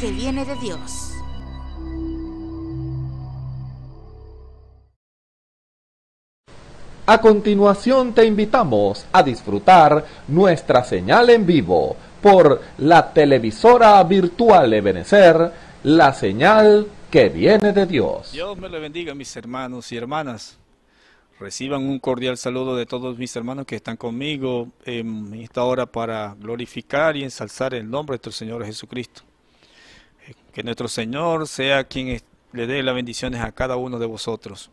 que viene de Dios. A continuación te invitamos a disfrutar nuestra señal en vivo por la televisora virtual Ebenecer, la señal que viene de Dios. Dios me lo bendiga mis hermanos y hermanas. Reciban un cordial saludo de todos mis hermanos que están conmigo en esta hora para glorificar y ensalzar el nombre de nuestro Señor Jesucristo. Que nuestro Señor sea quien le dé las bendiciones a cada uno de vosotros.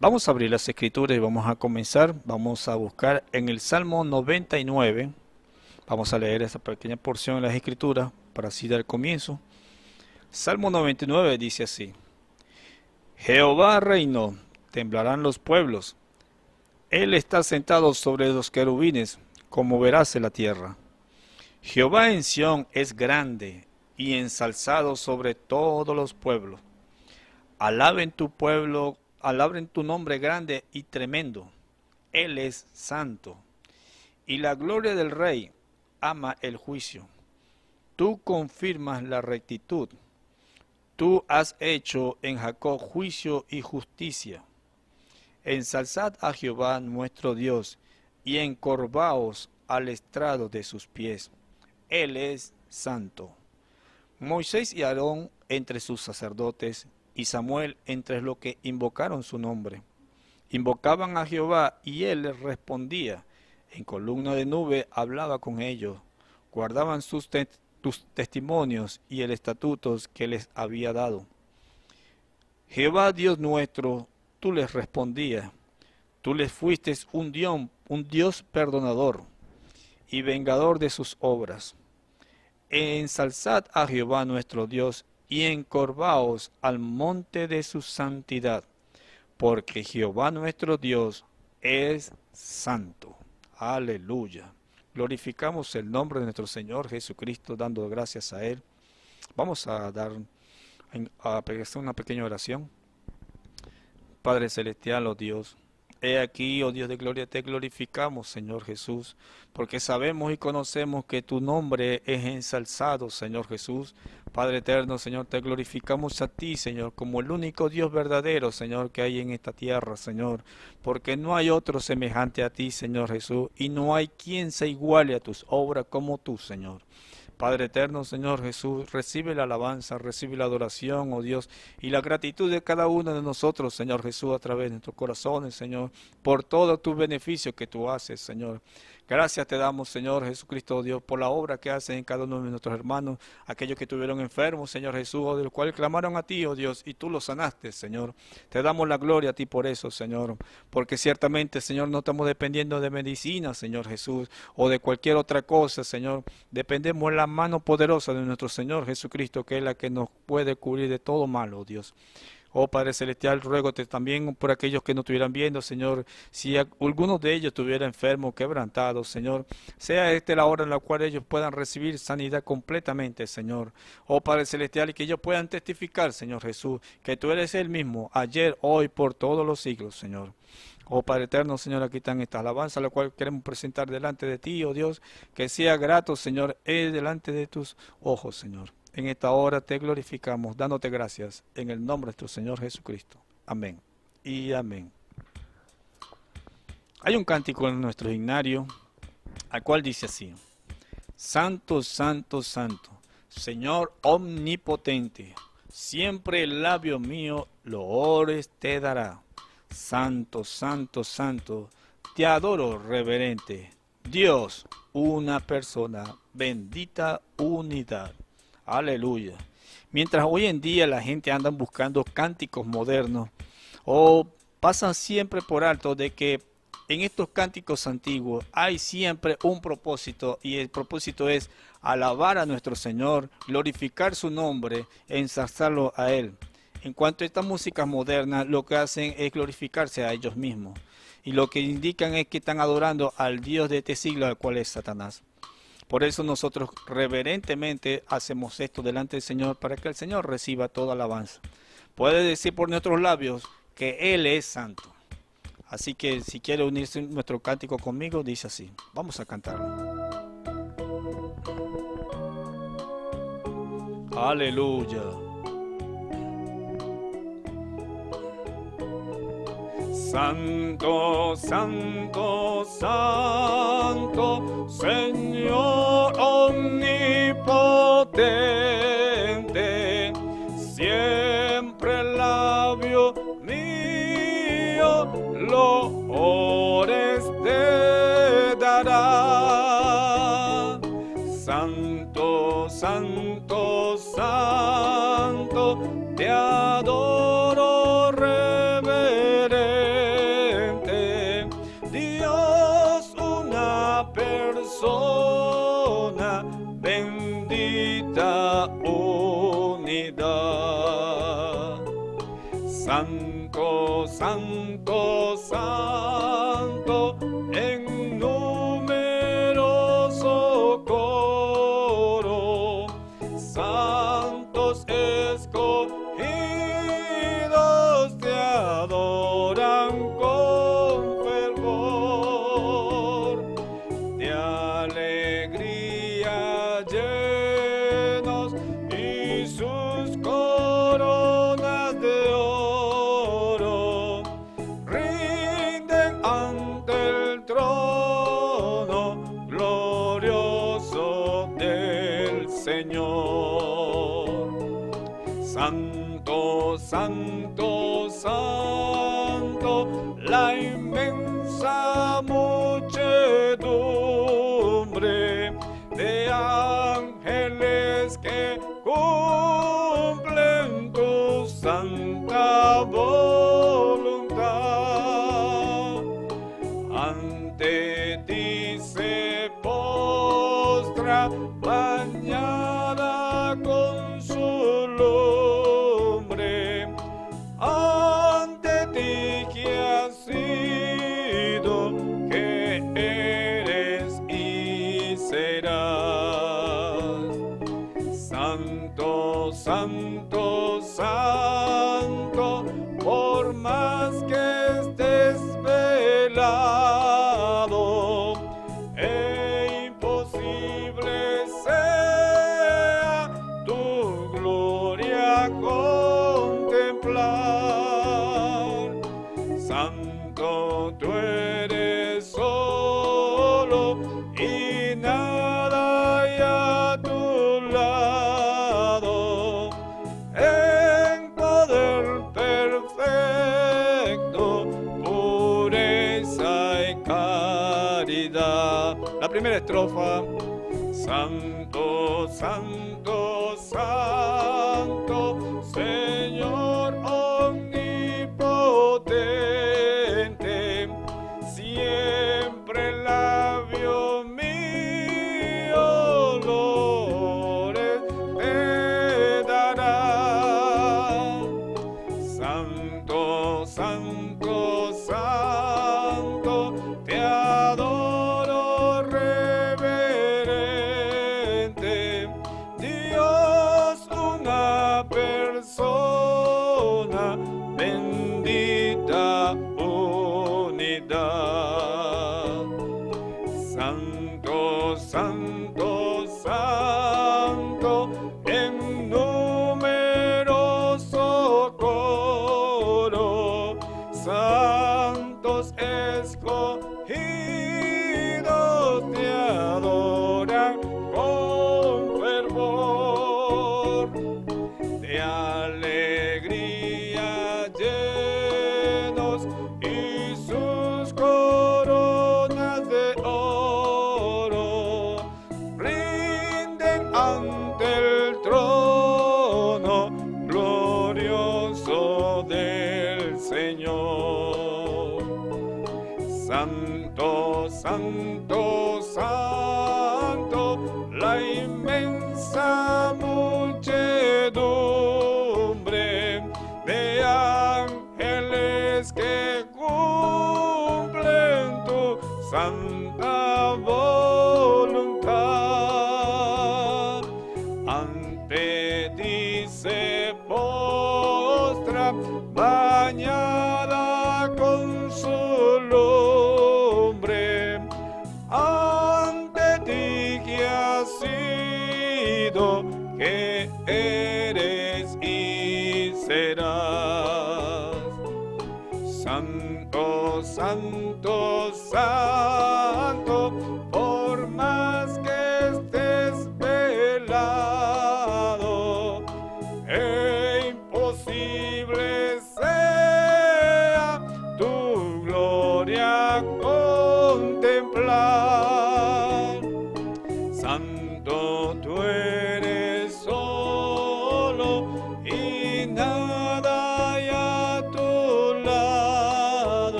Vamos a abrir las escrituras y vamos a comenzar. Vamos a buscar en el Salmo 99. Vamos a leer esa pequeña porción de las escrituras para así dar comienzo. Salmo 99 dice así. Jehová reinó, temblarán los pueblos. Él está sentado sobre los querubines, como verás en la tierra. Jehová en Sion es grande, y ensalzado sobre todos los pueblos. Alaben tu pueblo, alaben tu nombre grande y tremendo. Él es santo. Y la gloria del Rey ama el juicio. Tú confirmas la rectitud. Tú has hecho en Jacob juicio y justicia. Ensalzad a Jehová nuestro Dios y encorvaos al estrado de sus pies. Él es santo. Moisés y Aarón entre sus sacerdotes, y Samuel entre los que invocaron su nombre. Invocaban a Jehová y él les respondía. En columna de nube hablaba con ellos. Guardaban sus, testimonios y el estatuto que les había dado. Jehová Dios nuestro, tú les respondías. Tú les fuiste un, un Dios perdonador y vengador de sus obras ensalzad a Jehová nuestro Dios y encorvaos al monte de su santidad, porque Jehová nuestro Dios es santo. Aleluya. Glorificamos el nombre de nuestro Señor Jesucristo dando gracias a Él. Vamos a dar una pequeña oración. Padre Celestial, oh Dios, He aquí, oh Dios de gloria, te glorificamos, Señor Jesús, porque sabemos y conocemos que tu nombre es ensalzado, Señor Jesús. Padre eterno, Señor, te glorificamos a ti, Señor, como el único Dios verdadero, Señor, que hay en esta tierra, Señor, porque no hay otro semejante a ti, Señor Jesús, y no hay quien se iguale a tus obras como tú, Señor. Padre eterno, Señor Jesús, recibe la alabanza, recibe la adoración, oh Dios, y la gratitud de cada uno de nosotros, Señor Jesús, a través de nuestros corazones, Señor, por todos tus beneficios que tú haces, Señor. Gracias te damos, Señor Jesucristo, oh Dios, por la obra que hacen en cada uno de nuestros hermanos, aquellos que estuvieron enfermos, Señor Jesús, o oh, del cual clamaron a ti, oh Dios, y tú los sanaste, Señor. Te damos la gloria a ti por eso, Señor, porque ciertamente, Señor, no estamos dependiendo de medicina, Señor Jesús, o de cualquier otra cosa, Señor. Dependemos de la mano poderosa de nuestro Señor Jesucristo, que es la que nos puede cubrir de todo mal, oh Dios. Oh Padre Celestial, ruegote también por aquellos que no estuvieran viendo, Señor, si alguno de ellos estuviera enfermo, quebrantado, Señor, sea esta la hora en la cual ellos puedan recibir sanidad completamente, Señor. Oh Padre Celestial, y que ellos puedan testificar, Señor Jesús, que tú eres el mismo, ayer, hoy, por todos los siglos, Señor. Oh Padre eterno, Señor, aquí están esta alabanza, la cual queremos presentar delante de ti, oh Dios, que sea grato, Señor, eh, delante de tus ojos, Señor. En esta hora te glorificamos, dándote gracias, en el nombre de nuestro Señor Jesucristo. Amén y amén. Hay un cántico en nuestro himnario, al cual dice así, Santo, Santo, Santo, Señor omnipotente, siempre el labio mío loores te dará. Santo, Santo, Santo, te adoro reverente, Dios, una persona, bendita unidad. Aleluya. Mientras hoy en día la gente anda buscando cánticos modernos o pasan siempre por alto de que en estos cánticos antiguos hay siempre un propósito y el propósito es alabar a nuestro Señor, glorificar su nombre, ensalzarlo a Él. En cuanto a estas músicas modernas, lo que hacen es glorificarse a ellos mismos y lo que indican es que están adorando al Dios de este siglo, al cual es Satanás. Por eso nosotros reverentemente hacemos esto delante del Señor para que el Señor reciba toda alabanza. Puede decir por nuestros labios que Él es santo. Así que si quiere unirse nuestro cántico conmigo, dice así. Vamos a cantarlo. Aleluya. Santo, santo, santo, Señor omnipotente, siempre el labio mío ores te dará. Santo, santo, santo, te ファ。三と三。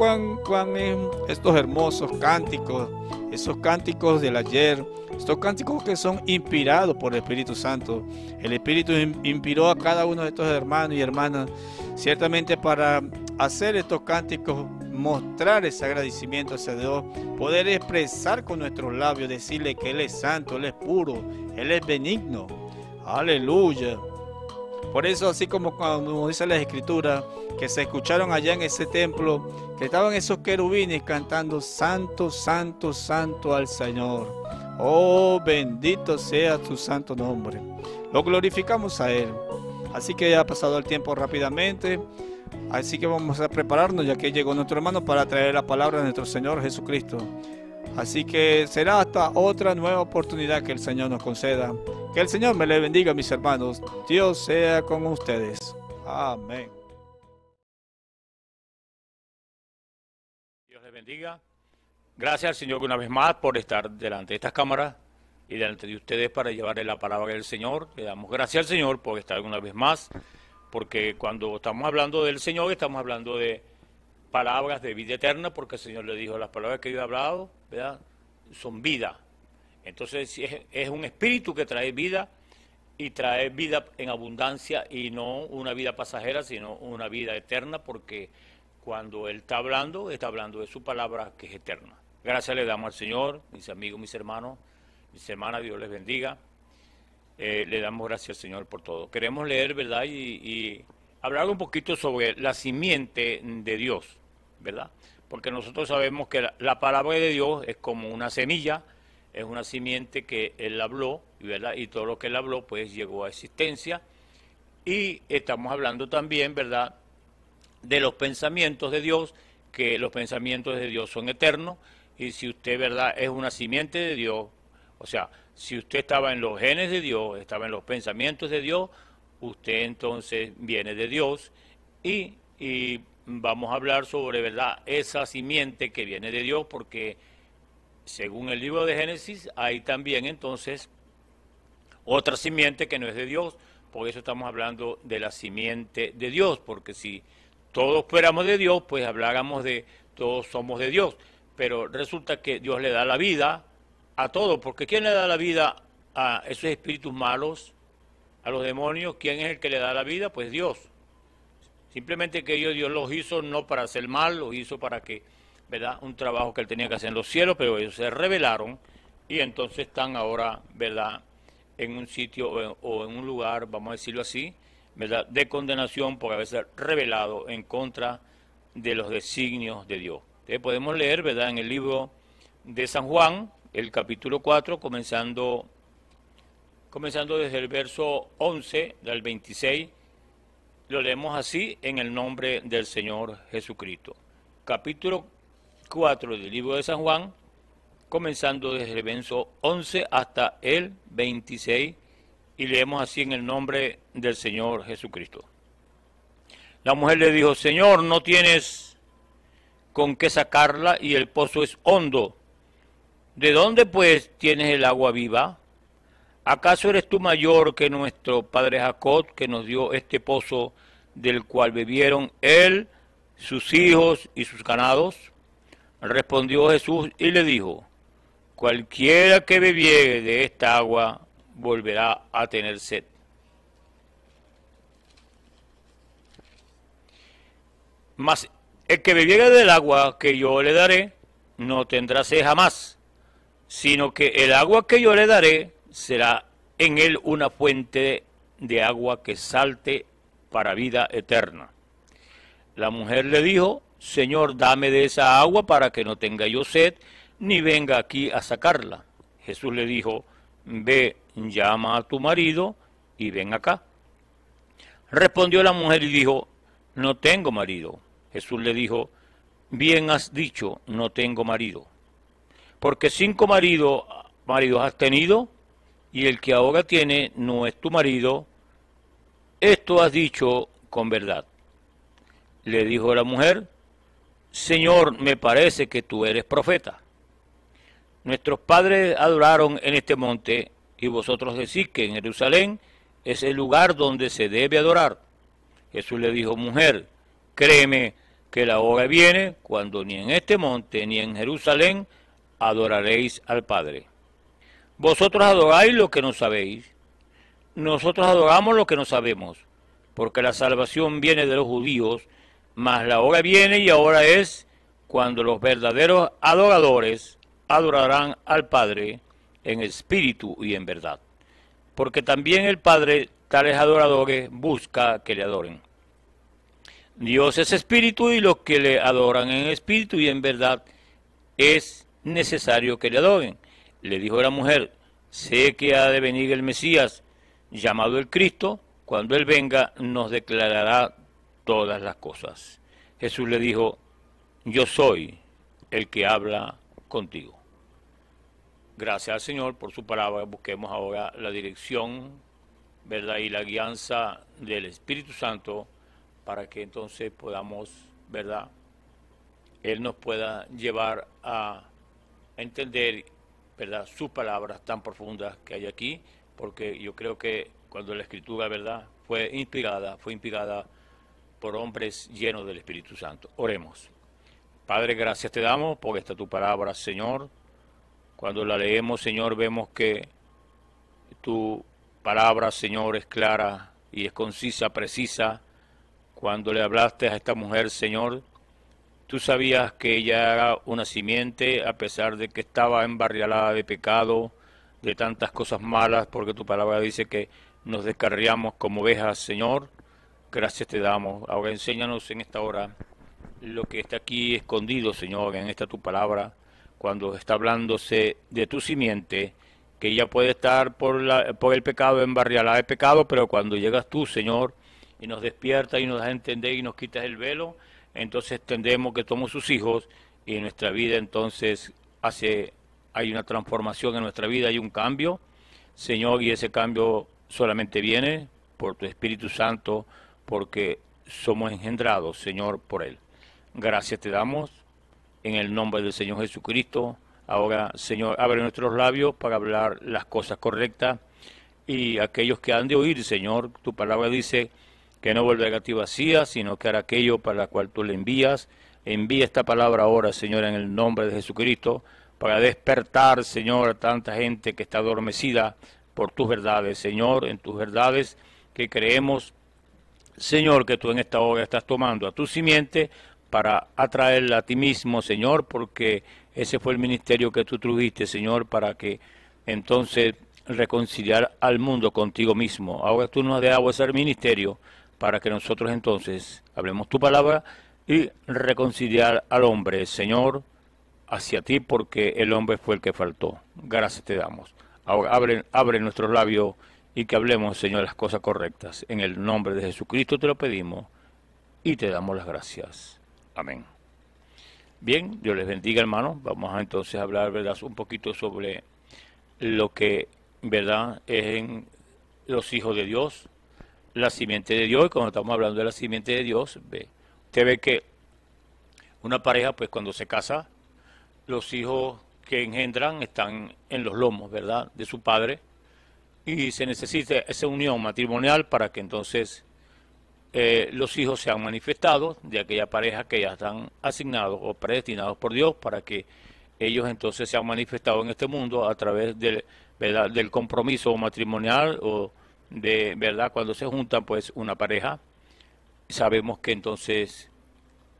cuán, cuán estos hermosos cánticos, esos cánticos del ayer, estos cánticos que son inspirados por el Espíritu Santo. El Espíritu inspiró a cada uno de estos hermanos y hermanas, ciertamente para hacer estos cánticos, mostrar ese agradecimiento hacia Dios, poder expresar con nuestros labios, decirle que Él es santo, Él es puro, Él es benigno. Aleluya. Por eso, así como cuando dice la Escritura, que se escucharon allá en ese templo, que estaban esos querubines cantando, Santo, Santo, Santo al Señor. Oh, bendito sea tu santo nombre. Lo glorificamos a Él. Así que ya ha pasado el tiempo rápidamente. Así que vamos a prepararnos ya que llegó nuestro hermano para traer la palabra de nuestro Señor Jesucristo. Así que será hasta otra nueva oportunidad que el Señor nos conceda. Que el Señor me le bendiga, mis hermanos. Dios sea con ustedes. Amén. Dios le bendiga. Gracias, al Señor, una vez más por estar delante de estas cámaras y delante de ustedes para llevarle la palabra del Señor. Le damos gracias al Señor por estar una vez más, porque cuando estamos hablando del Señor, estamos hablando de palabras de vida eterna, porque el Señor le dijo las palabras que yo he hablado, ¿verdad? Son vida, entonces es, un espíritu que trae vida y trae vida en abundancia y no una vida pasajera, sino una vida eterna, porque cuando Él está hablando, está hablando de su palabra que es eterna. Gracias le damos al Señor, mis amigos, mis hermanos, mis hermanas, Dios les bendiga. Eh, le damos gracias al Señor por todo. Queremos leer, ¿verdad? Y, hablar un poquito sobre la simiente de Dios, ¿verdad? Porque nosotros sabemos que la palabra de Dios es como una semilla, es una simiente que él habló, ¿verdad? Y todo lo que él habló, pues llegó a existencia. Y estamos hablando también, ¿verdad?, de los pensamientos de Dios, que los pensamientos de Dios son eternos. Y si usted, ¿verdad?, es una simiente de Dios, o sea, si usted estaba en los genes de Dios, estaba en los pensamientos de Dios, usted entonces viene de Dios. Y, y vamos a hablar sobre, ¿verdad?, esa simiente que viene de Dios, porque según el libro de Génesis, hay también entonces otra simiente que no es de Dios. Por eso estamos hablando de la simiente de Dios, porque si todos fuéramos de Dios, pues habláramos de todos somos de Dios. Pero resulta que Dios le da la vida a todos, porque ¿quién le da la vida a esos espíritus malos, a los demonios? ¿Quién es el que le da la vida? Pues Dios. Simplemente que ellos Dios los hizo no para hacer mal, los hizo para que ¿verdad? Un trabajo que él tenía que hacer en los cielos, pero ellos se rebelaron y entonces están ahora, ¿verdad? En un sitio o en, un lugar, vamos a decirlo así, ¿verdad? De condenación por haberse revelado en contra de los designios de Dios. Entonces podemos leer, ¿verdad? En el libro de San Juan, el capítulo 4, comenzando, comenzando desde el verso 11 del 26, lo leemos así en el nombre del Señor Jesucristo. Capítulo del libro de San Juan, comenzando desde el verso 11 hasta el 26, y leemos así en el nombre del Señor Jesucristo. La mujer le dijo, Señor, no tienes con qué sacarla y el pozo es hondo. ¿De dónde pues tienes el agua viva? ¿Acaso eres tú mayor que nuestro padre Jacob, que nos dio este pozo del cual bebieron él, sus hijos y sus ganados? Respondió Jesús y le dijo, cualquiera que bebiere de esta agua volverá a tener sed. Mas el que bebiere del agua que yo le daré no tendrá sed jamás, sino que el agua que yo le daré será en él una fuente de agua que salte para vida eterna. La mujer le dijo, Señor, dame de esa agua para que no tenga yo sed, ni venga aquí a sacarla. Jesús le dijo, ve, llama a tu marido y ven acá. Respondió la mujer y dijo, no tengo marido. Jesús le dijo, bien has dicho, no tengo marido. Porque cinco maridos has tenido y el que ahora tiene no es tu marido. Esto has dicho con verdad. Le dijo la mujer, Señor, me parece que tú eres profeta. Nuestros padres adoraron en este monte y vosotros decís que en Jerusalén es el lugar donde se debe adorar. Jesús le dijo, mujer, créeme que la hora viene cuando ni en este monte ni en Jerusalén adoraréis al Padre. Vosotros adoráis lo que no sabéis, nosotros adoramos lo que no sabemos, porque la salvación viene de los judíos, mas la hora viene y ahora es cuando los verdaderos adoradores adorarán al Padre en espíritu y en verdad. Porque también el Padre, tales adoradores, busca que le adoren. Dios es espíritu y los que le adoran en espíritu y en verdad es necesario que le adoren. Le dijo la mujer, sé que ha de venir el Mesías, llamado el Cristo, cuando Él venga nos declarará todas las cosas. Jesús le dijo, yo soy el que habla contigo. Gracias al Señor por su palabra. Busquemos ahora la dirección, ¿verdad? Y la guianza del Espíritu Santo para que entonces podamos, ¿verdad? Él nos pueda llevar a entender, ¿verdad? Sus palabras tan profundas que hay aquí, porque yo creo que cuando la escritura, ¿verdad? Fue inspirada, fue inspirada por hombres llenos del Espíritu Santo. Oremos. Padre, gracias te damos por esta tu palabra, Señor. Cuando la leemos, Señor, vemos que tu palabra, Señor, es clara y es concisa, precisa. Cuando le hablaste a esta mujer, Señor, tú sabías que ella era una simiente, a pesar de que estaba embarrialada de pecado, de tantas cosas malas, porque tu palabra dice que nos descarriamos como ovejas, Señor. Gracias te damos. Ahora enséñanos en esta hora lo que está aquí escondido, Señor, en esta tu palabra, cuando está hablándose de tu simiente, que ella puede estar por, el pecado, en barrialada de pecado, pero cuando llegas tú, Señor, y nos despiertas y nos das a entender y nos quitas el velo, entonces entendemos que somos sus hijos y en nuestra vida entonces hace, hay una transformación en nuestra vida, hay un cambio, Señor, y ese cambio solamente viene por tu Espíritu Santo, porque somos engendrados, Señor, por Él. Gracias te damos en el nombre del Señor Jesucristo. Ahora, Señor, abre nuestros labios para hablar las cosas correctas y aquellos que han de oír, Señor, tu palabra dice que no volverá a ti vacía, sino que hará aquello para la cual tú le envías. Envía esta palabra ahora, Señor, en el nombre de Jesucristo, para despertar, Señor, a tanta gente que está adormecida por tus verdades, Señor, en tus verdades que creemos Señor, que tú en esta hora estás tomando a tu simiente para atraerla a ti mismo, Señor, porque ese fue el ministerio que tú tuviste, Señor, para que entonces reconciliar al mundo contigo mismo. Ahora tú nos has dejado hacer ministerio para que nosotros entonces hablemos tu palabra y reconciliar al hombre, Señor, hacia ti, porque el hombre fue el que faltó. Gracias te damos. Ahora abre, abre nuestros labios y que hablemos, Señor, las cosas correctas. En el nombre de Jesucristo te lo pedimos y te damos las gracias. Amén. Bien, Dios les bendiga, hermano. Vamos a entonces hablar, ¿verdad?, un poquito sobre lo que, ¿verdad?, es en los hijos de Dios, la simiente de Dios. Y cuando estamos hablando de la simiente de Dios, ve, usted ve que una pareja, pues cuando se casa, los hijos que engendran están en los lomos, ¿verdad?, de su padre y se necesita esa unión matrimonial para que entonces eh, los hijos sean manifestados de aquella pareja que ya están asignados o predestinados por Dios para que ellos entonces sean manifestados en este mundo a través del, del compromiso matrimonial o de verdad cuando se juntan pues una pareja sabemos que entonces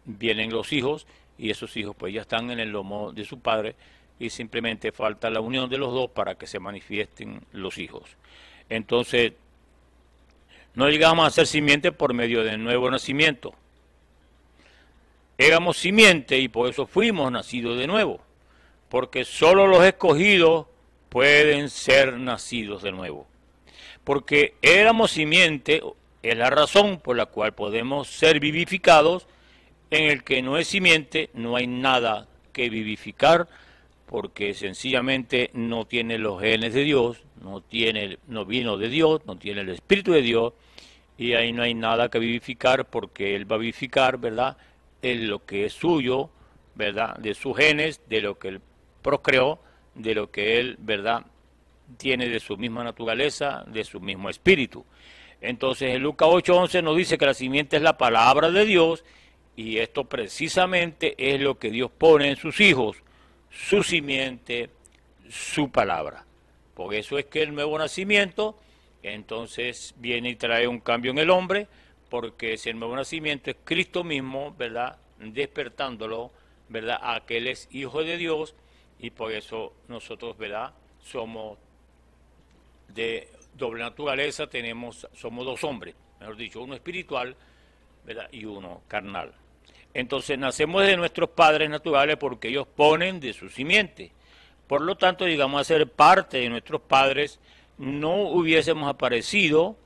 vienen los hijos y esos hijos pues ya están en el lomo de su padre y simplemente falta la unión de los dos para que se manifiesten los hijos. Entonces, no llegamos a ser simiente por medio del nuevo nacimiento. Éramos simiente y por eso fuimos nacidos de nuevo, porque solo los escogidos pueden ser nacidos de nuevo. Porque éramos simiente es la razón por la cual podemos ser vivificados, en el que no es simiente no hay nada que vivificar, porque sencillamente no tiene los genes de Dios, no tiene, no vino de Dios, no tiene el Espíritu de Dios, y ahí no hay nada que vivificar porque Él va a vivificar, ¿verdad?, en lo que es suyo, ¿verdad?, de sus genes, de lo que Él procreó, de lo que Él, ¿verdad?, tiene de su misma naturaleza, de su mismo espíritu. Entonces, en Lucas 8:11 nos dice que la simiente es la palabra de Dios, y esto precisamente es lo que Dios pone en sus hijos su simiente, su palabra. Por eso es que el nuevo nacimiento entonces viene y trae un cambio en el hombre, porque ese nuevo nacimiento es Cristo mismo, ¿verdad? Despertándolo, ¿verdad? A que es hijo de Dios y por eso nosotros, ¿verdad? Somos de doble naturaleza, tenemos, somos dos hombres, mejor dicho, uno espiritual ¿verdad? y uno carnal. Entonces nacemos de nuestros padres naturales porque ellos ponen de su simiente. Por lo tanto, digamos, a ser parte de nuestros padres, no hubiésemos aparecido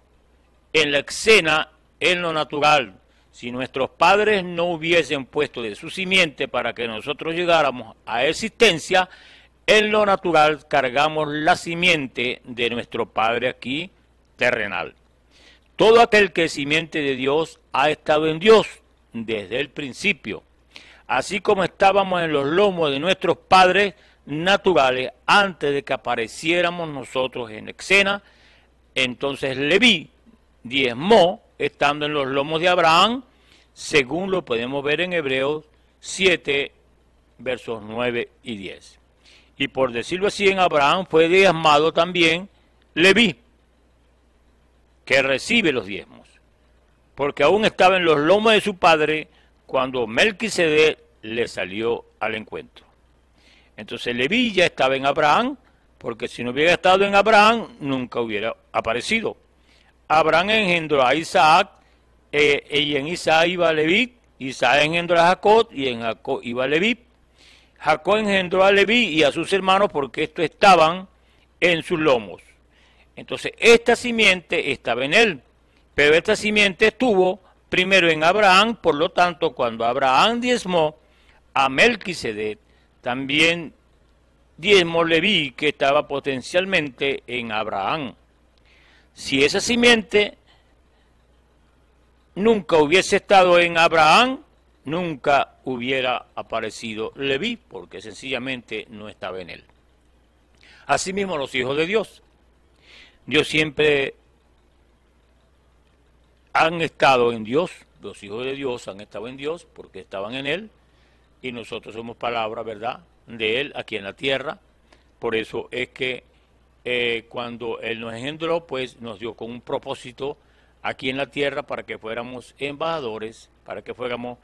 en la escena en lo natural. Si nuestros padres no hubiesen puesto de su simiente para que nosotros llegáramos a existencia, en lo natural cargamos la simiente de nuestro Padre aquí terrenal. Todo aquel que es simiente de Dios ha estado en Dios, desde el principio, así como estábamos en los lomos de nuestros padres naturales antes de que apareciéramos nosotros en escena, entonces Leví diezmó estando en los lomos de Abraham, según lo podemos ver en Hebreos 7, versos 9 y 10. Y por decirlo así, en Abraham fue diezmado también Leví, que recibe los diezmos porque aún estaba en los lomos de su padre cuando Melquisedec le salió al encuentro. Entonces Leví ya estaba en Abraham, porque si no hubiera estado en Abraham, nunca hubiera aparecido. Abraham engendró a Isaac, eh, eh, y en Isaac iba Leví, Isaac engendró a Jacob, y en Jacob iba Leví. Jacob engendró a Leví y a sus hermanos porque estos estaban en sus lomos. Entonces, esta simiente estaba en él. Pero esta simiente estuvo primero en Abraham, por lo tanto, cuando Abraham diezmó a Melquisedec, también diezmó Leví, que estaba potencialmente en Abraham. Si esa simiente nunca hubiese estado en Abraham, nunca hubiera aparecido Leví, porque sencillamente no estaba en él. Asimismo los hijos de Dios. Dios siempre han estado en Dios, los hijos de Dios han estado en Dios porque estaban en Él y nosotros somos palabra, ¿verdad?, de Él aquí en la tierra. Por eso es que eh, cuando Él nos engendró, pues nos dio con un propósito aquí en la tierra para que fuéramos embajadores, para que fuéramos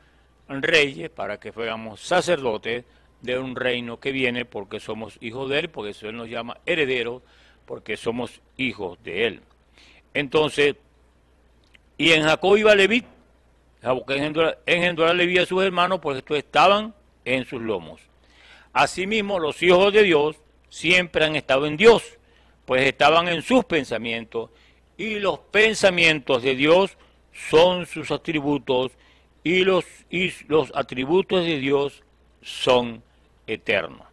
reyes, para que fuéramos sacerdotes de un reino que viene porque somos hijos de Él, porque eso Él nos llama herederos, porque somos hijos de Él. Entonces, y en Jacob iba Leví, Jacob en engendró Leví a sus hermanos, pues estos estaban en sus lomos. Asimismo, los hijos de Dios siempre han estado en Dios, pues estaban en sus pensamientos, y los pensamientos de Dios son sus atributos, y los, y los atributos de Dios son eternos.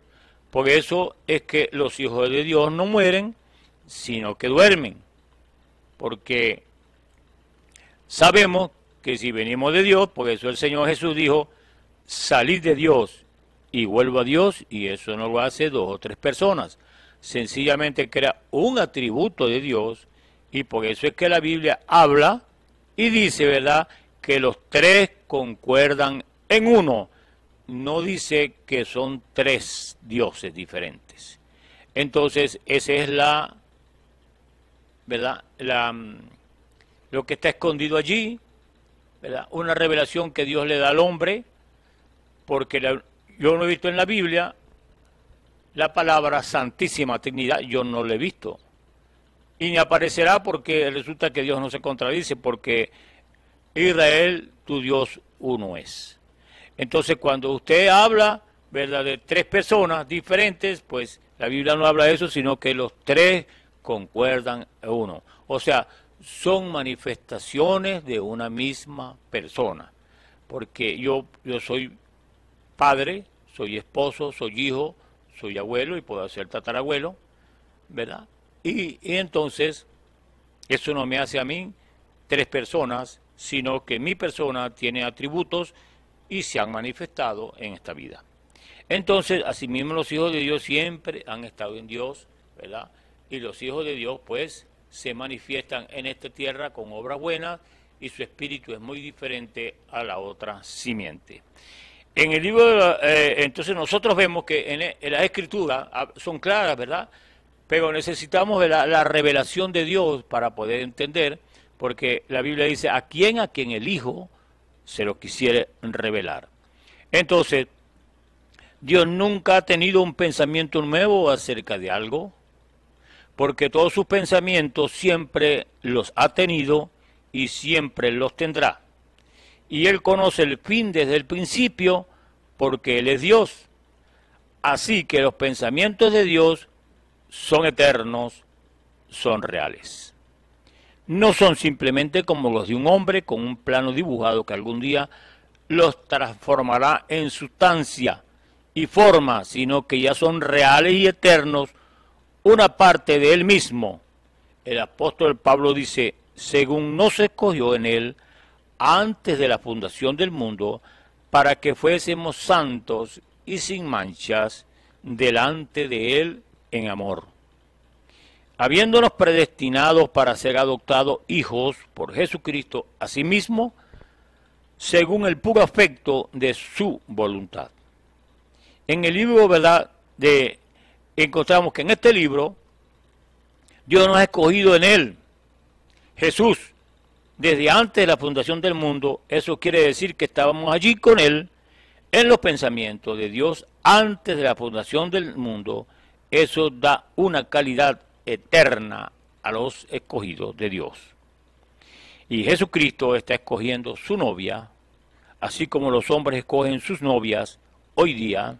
Por eso es que los hijos de Dios no mueren, sino que duermen, porque Sabemos que si venimos de Dios, por eso el Señor Jesús dijo, salid de Dios y vuelvo a Dios, y eso no lo hace dos o tres personas. Sencillamente crea un atributo de Dios, y por eso es que la Biblia habla y dice, ¿verdad?, que los tres concuerdan en uno. No dice que son tres dioses diferentes. Entonces, esa es la, ¿verdad?, la mm, lo que está escondido allí, una revelación que Dios le da al hombre, porque yo no he visto en la Biblia la palabra Santísima Trinidad, yo no la he visto. Y ni aparecerá porque resulta que Dios no se contradice, porque Israel, tu Dios, uno es. Entonces, cuando usted habla, ¿verdad?, de tres personas diferentes, pues la Biblia no habla de eso, sino que los tres concuerdan uno. O sea, son manifestaciones de una misma persona. Porque yo, yo soy padre, soy esposo, soy hijo, soy abuelo y puedo ser tatarabuelo, ¿verdad? Y, y entonces, eso no me hace a mí tres personas, sino que mi persona tiene atributos y se han manifestado en esta vida. Entonces, asimismo los hijos de Dios siempre han estado en Dios, ¿verdad? Y los hijos de Dios, pues, se manifiestan en esta tierra con obras buenas y su espíritu es muy diferente a la otra simiente. En el libro, eh, entonces nosotros vemos que en, la e, las escrituras ah, son claras, ¿verdad? Pero necesitamos la, la, revelación de Dios para poder entender, porque la Biblia dice, ¿a quién? A quien el Hijo se lo quisiere revelar. Entonces, Dios nunca ha tenido un pensamiento nuevo acerca de algo, porque todos sus pensamientos siempre los ha tenido y siempre los tendrá. Y Él conoce el fin desde el principio, porque Él es Dios. Así que los pensamientos de Dios son eternos, son reales. No son simplemente como los de un hombre con un plano dibujado que algún día los transformará en sustancia y forma, sino que ya son reales y eternos una parte de él mismo. El apóstol Pablo dice, según nos escogió en él antes de la fundación del mundo, para que fuésemos santos y sin manchas delante de él en amor. Habiéndonos predestinados para ser adoptados hijos por Jesucristo a sí mismo, según el puro afecto de su voluntad. En el libro ¿verdad? de encontramos que en este libro Dios nos ha escogido en él. Jesús, desde antes de la fundación del mundo, eso quiere decir que estábamos allí con él en los pensamientos de Dios antes de la fundación del mundo. Eso da una calidad eterna a los escogidos de Dios. Y Jesucristo está escogiendo su novia, así como los hombres escogen sus novias hoy día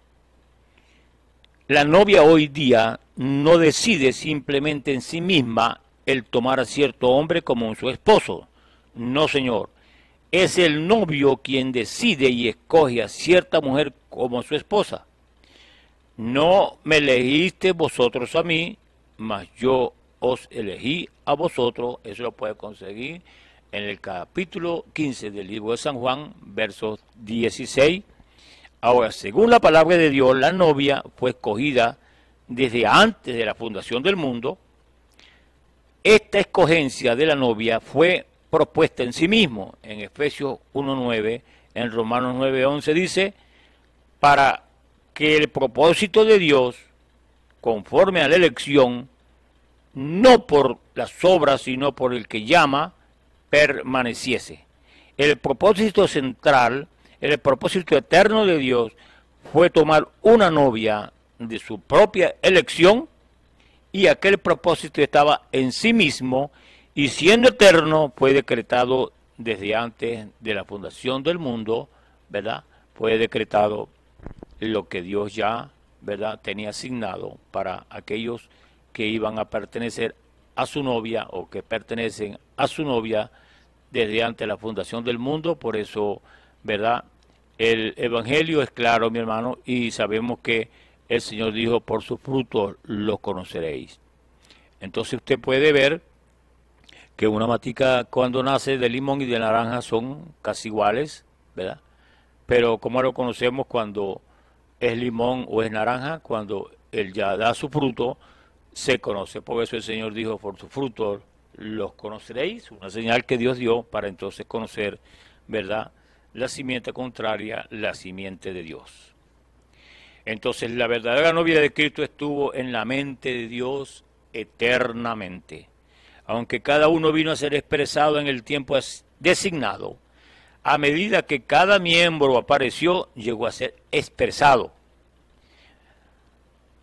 la novia hoy día no decide simplemente en sí misma el tomar a cierto hombre como su esposo. No, señor. Es el novio quien decide y escoge a cierta mujer como su esposa. No me elegiste vosotros a mí, mas yo os elegí a vosotros. Eso lo puede conseguir en el capítulo 15 del libro de San Juan, versos 16 Ahora, según la palabra de Dios, la novia fue escogida desde antes de la fundación del mundo. Esta escogencia de la novia fue propuesta en sí mismo. En Efesios 1.9, en Romanos 9.11 dice, para que el propósito de Dios, conforme a la elección, no por las obras, sino por el que llama, permaneciese. El propósito central el propósito eterno de Dios fue tomar una novia de su propia elección y aquel propósito estaba en sí mismo y siendo eterno fue decretado desde antes de la fundación del mundo, ¿verdad? Fue decretado lo que Dios ya, ¿verdad?, tenía asignado para aquellos que iban a pertenecer a su novia o que pertenecen a su novia desde antes de la fundación del mundo, por eso ¿verdad? El Evangelio es claro, mi hermano, y sabemos que el Señor dijo, por sus frutos los conoceréis. Entonces usted puede ver que una matica cuando nace de limón y de naranja son casi iguales, ¿verdad? Pero cómo lo conocemos cuando es limón o es naranja, cuando él ya da su fruto, se conoce. Por eso el Señor dijo, por sus frutos los conoceréis, una señal que Dios dio para entonces conocer, ¿verdad? la simiente contraria, la simiente de Dios. Entonces la verdadera novia de Cristo estuvo en la mente de Dios eternamente. Aunque cada uno vino a ser expresado en el tiempo designado, a medida que cada miembro apareció, llegó a ser expresado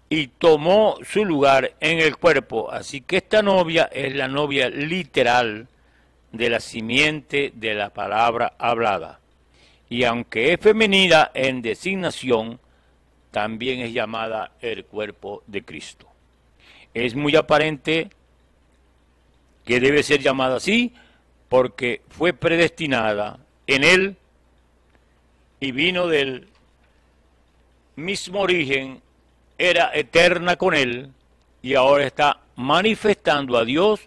y tomó su lugar en el cuerpo. Así que esta novia es la novia literal de la simiente de la palabra hablada y aunque es femenina en designación, también es llamada el cuerpo de Cristo. Es muy aparente que debe ser llamada así porque fue predestinada en él y vino del mismo origen, era eterna con él y ahora está manifestando a Dios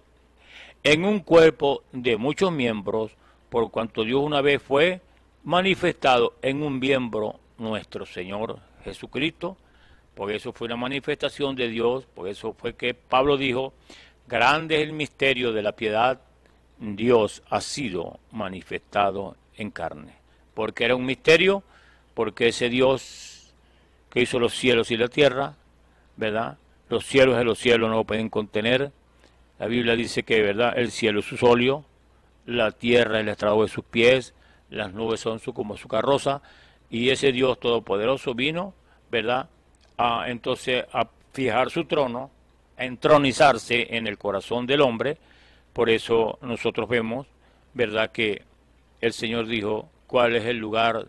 en un cuerpo de muchos miembros, por cuanto Dios una vez fue manifestado en un miembro nuestro Señor Jesucristo. Por eso fue una manifestación de Dios, por eso fue que Pablo dijo, grande es el misterio de la piedad, Dios ha sido manifestado en carne. Porque era un misterio, porque ese Dios que hizo los cielos y la tierra, ¿verdad? Los cielos de los cielos no lo pueden contener. La Biblia dice que, ¿verdad? El cielo es su solio, la tierra el estrado de sus pies, las nubes son su, como su carroza, y ese Dios todopoderoso vino, ¿verdad? A, entonces a fijar su trono, a entronizarse en el corazón del hombre, por eso nosotros vemos, ¿verdad? Que el Señor dijo, ¿cuál es el lugar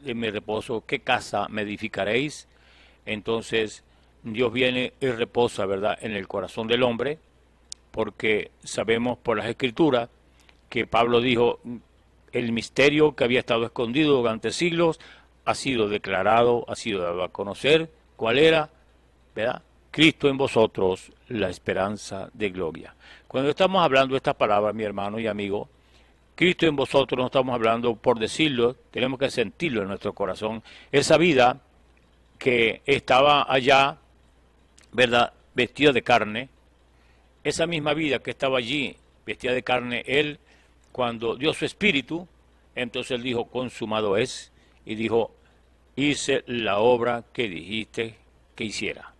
de mi reposo? ¿Qué casa me edificaréis? Entonces Dios viene y reposa, ¿verdad?, en el corazón del hombre, porque sabemos por las escrituras que Pablo dijo, el misterio que había estado escondido durante siglos ha sido declarado, ha sido dado a conocer. ¿Cuál era? ¿Verdad? Cristo en vosotros, la esperanza de gloria. Cuando estamos hablando de esta palabra, mi hermano y amigo, Cristo en vosotros no estamos hablando por decirlo, tenemos que sentirlo en nuestro corazón. Esa vida que estaba allá, ¿verdad? Vestida de carne, esa misma vida que estaba allí, vestida de carne, Él cuando dio su espíritu, entonces él dijo, consumado es, y dijo, hice la obra que dijiste que hiciera.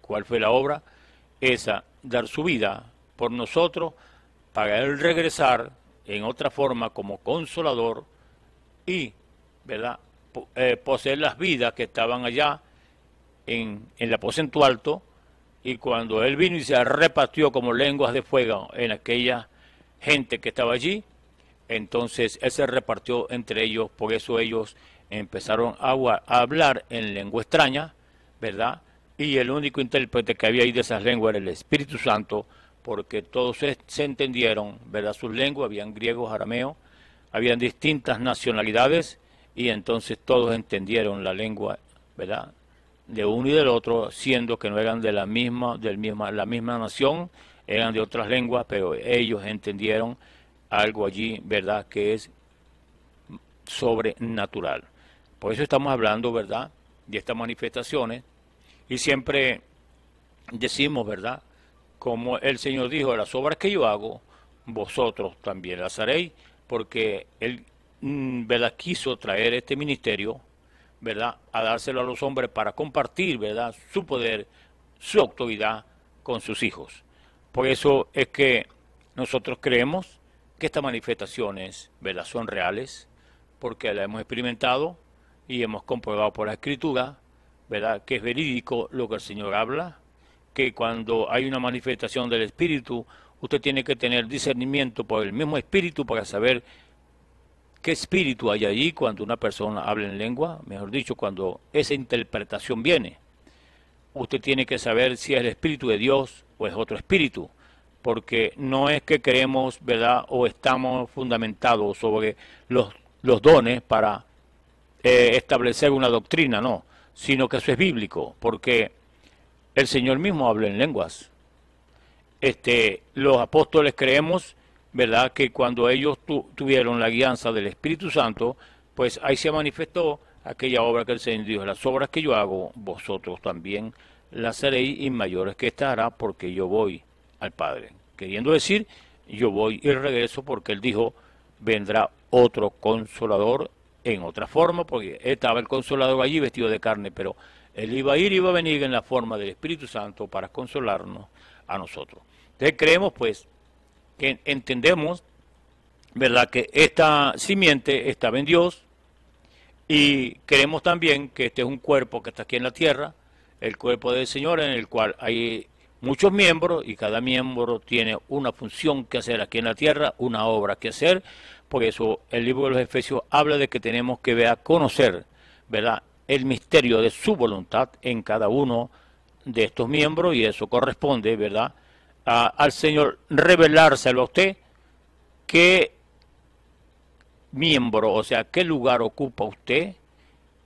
¿Cuál fue la obra? Esa, dar su vida por nosotros, para él regresar en otra forma como consolador y, ¿verdad?, eh, poseer las vidas que estaban allá en, en el aposento alto, y cuando él vino y se repartió como lenguas de fuego en aquella gente que estaba allí. Entonces él se repartió entre ellos, por eso ellos empezaron a, hablar en lengua extraña, ¿verdad? Y el único intérprete que había ahí de esas lenguas era el Espíritu Santo, porque todos se, entendieron, ¿verdad? Sus lenguas, habían griegos, arameos, habían distintas nacionalidades y entonces todos entendieron la lengua, ¿verdad? De uno y del otro, siendo que no eran de la misma, del misma, la misma nación, eran de otras lenguas, pero ellos entendieron algo allí, ¿verdad?, que es sobrenatural. Por eso estamos hablando, ¿verdad?, de estas manifestaciones y siempre decimos, ¿verdad?, como el Señor dijo, las obras que yo hago, vosotros también las haréis, porque Él, mm, ¿verdad?, quiso traer este ministerio, ¿verdad?, a dárselo a los hombres para compartir, ¿verdad?, su poder, su autoridad con sus hijos. Por eso es que nosotros creemos que estas manifestaciones ¿verdad? son reales, porque las hemos experimentado y hemos comprobado por la escritura ¿verdad? que es verídico lo que el Señor habla, que cuando hay una manifestación del Espíritu, usted tiene que tener discernimiento por el mismo Espíritu para saber qué espíritu hay allí cuando una persona habla en lengua, mejor dicho, cuando esa interpretación viene usted tiene que saber si es el Espíritu de Dios o es otro Espíritu, porque no es que creemos, ¿verdad? O estamos fundamentados sobre los, dones para eh, establecer una doctrina, no, sino que eso es bíblico, porque el Señor mismo habla en lenguas. Este, los apóstoles creemos, ¿verdad?, que cuando ellos tuvieron la guianza del Espíritu Santo, pues ahí se manifestó aquella obra que el Señor dijo, las obras que yo hago, vosotros también las haréis y mayores que esta hará, porque yo voy al Padre. Queriendo decir, yo voy y regreso, porque Él dijo, vendrá otro consolador en otra forma, porque estaba el consolador allí vestido de carne, pero Él iba a ir y iba a venir en la forma del Espíritu Santo para consolarnos a nosotros. Entonces creemos, pues, que entendemos, ¿verdad?, que esta simiente estaba en Dios, y creemos también que este es un cuerpo que está aquí en la tierra, el cuerpo del Señor, en el cual hay muchos miembros y cada miembro tiene una función que hacer aquí en la tierra, una obra que hacer. Por eso el libro de los Efesios habla de que tenemos que ver, conocer, ¿verdad? el misterio de su voluntad en cada uno de estos miembros y eso corresponde, ¿verdad?, al Señor revelárselo a usted que miembro, o sea, qué lugar ocupa usted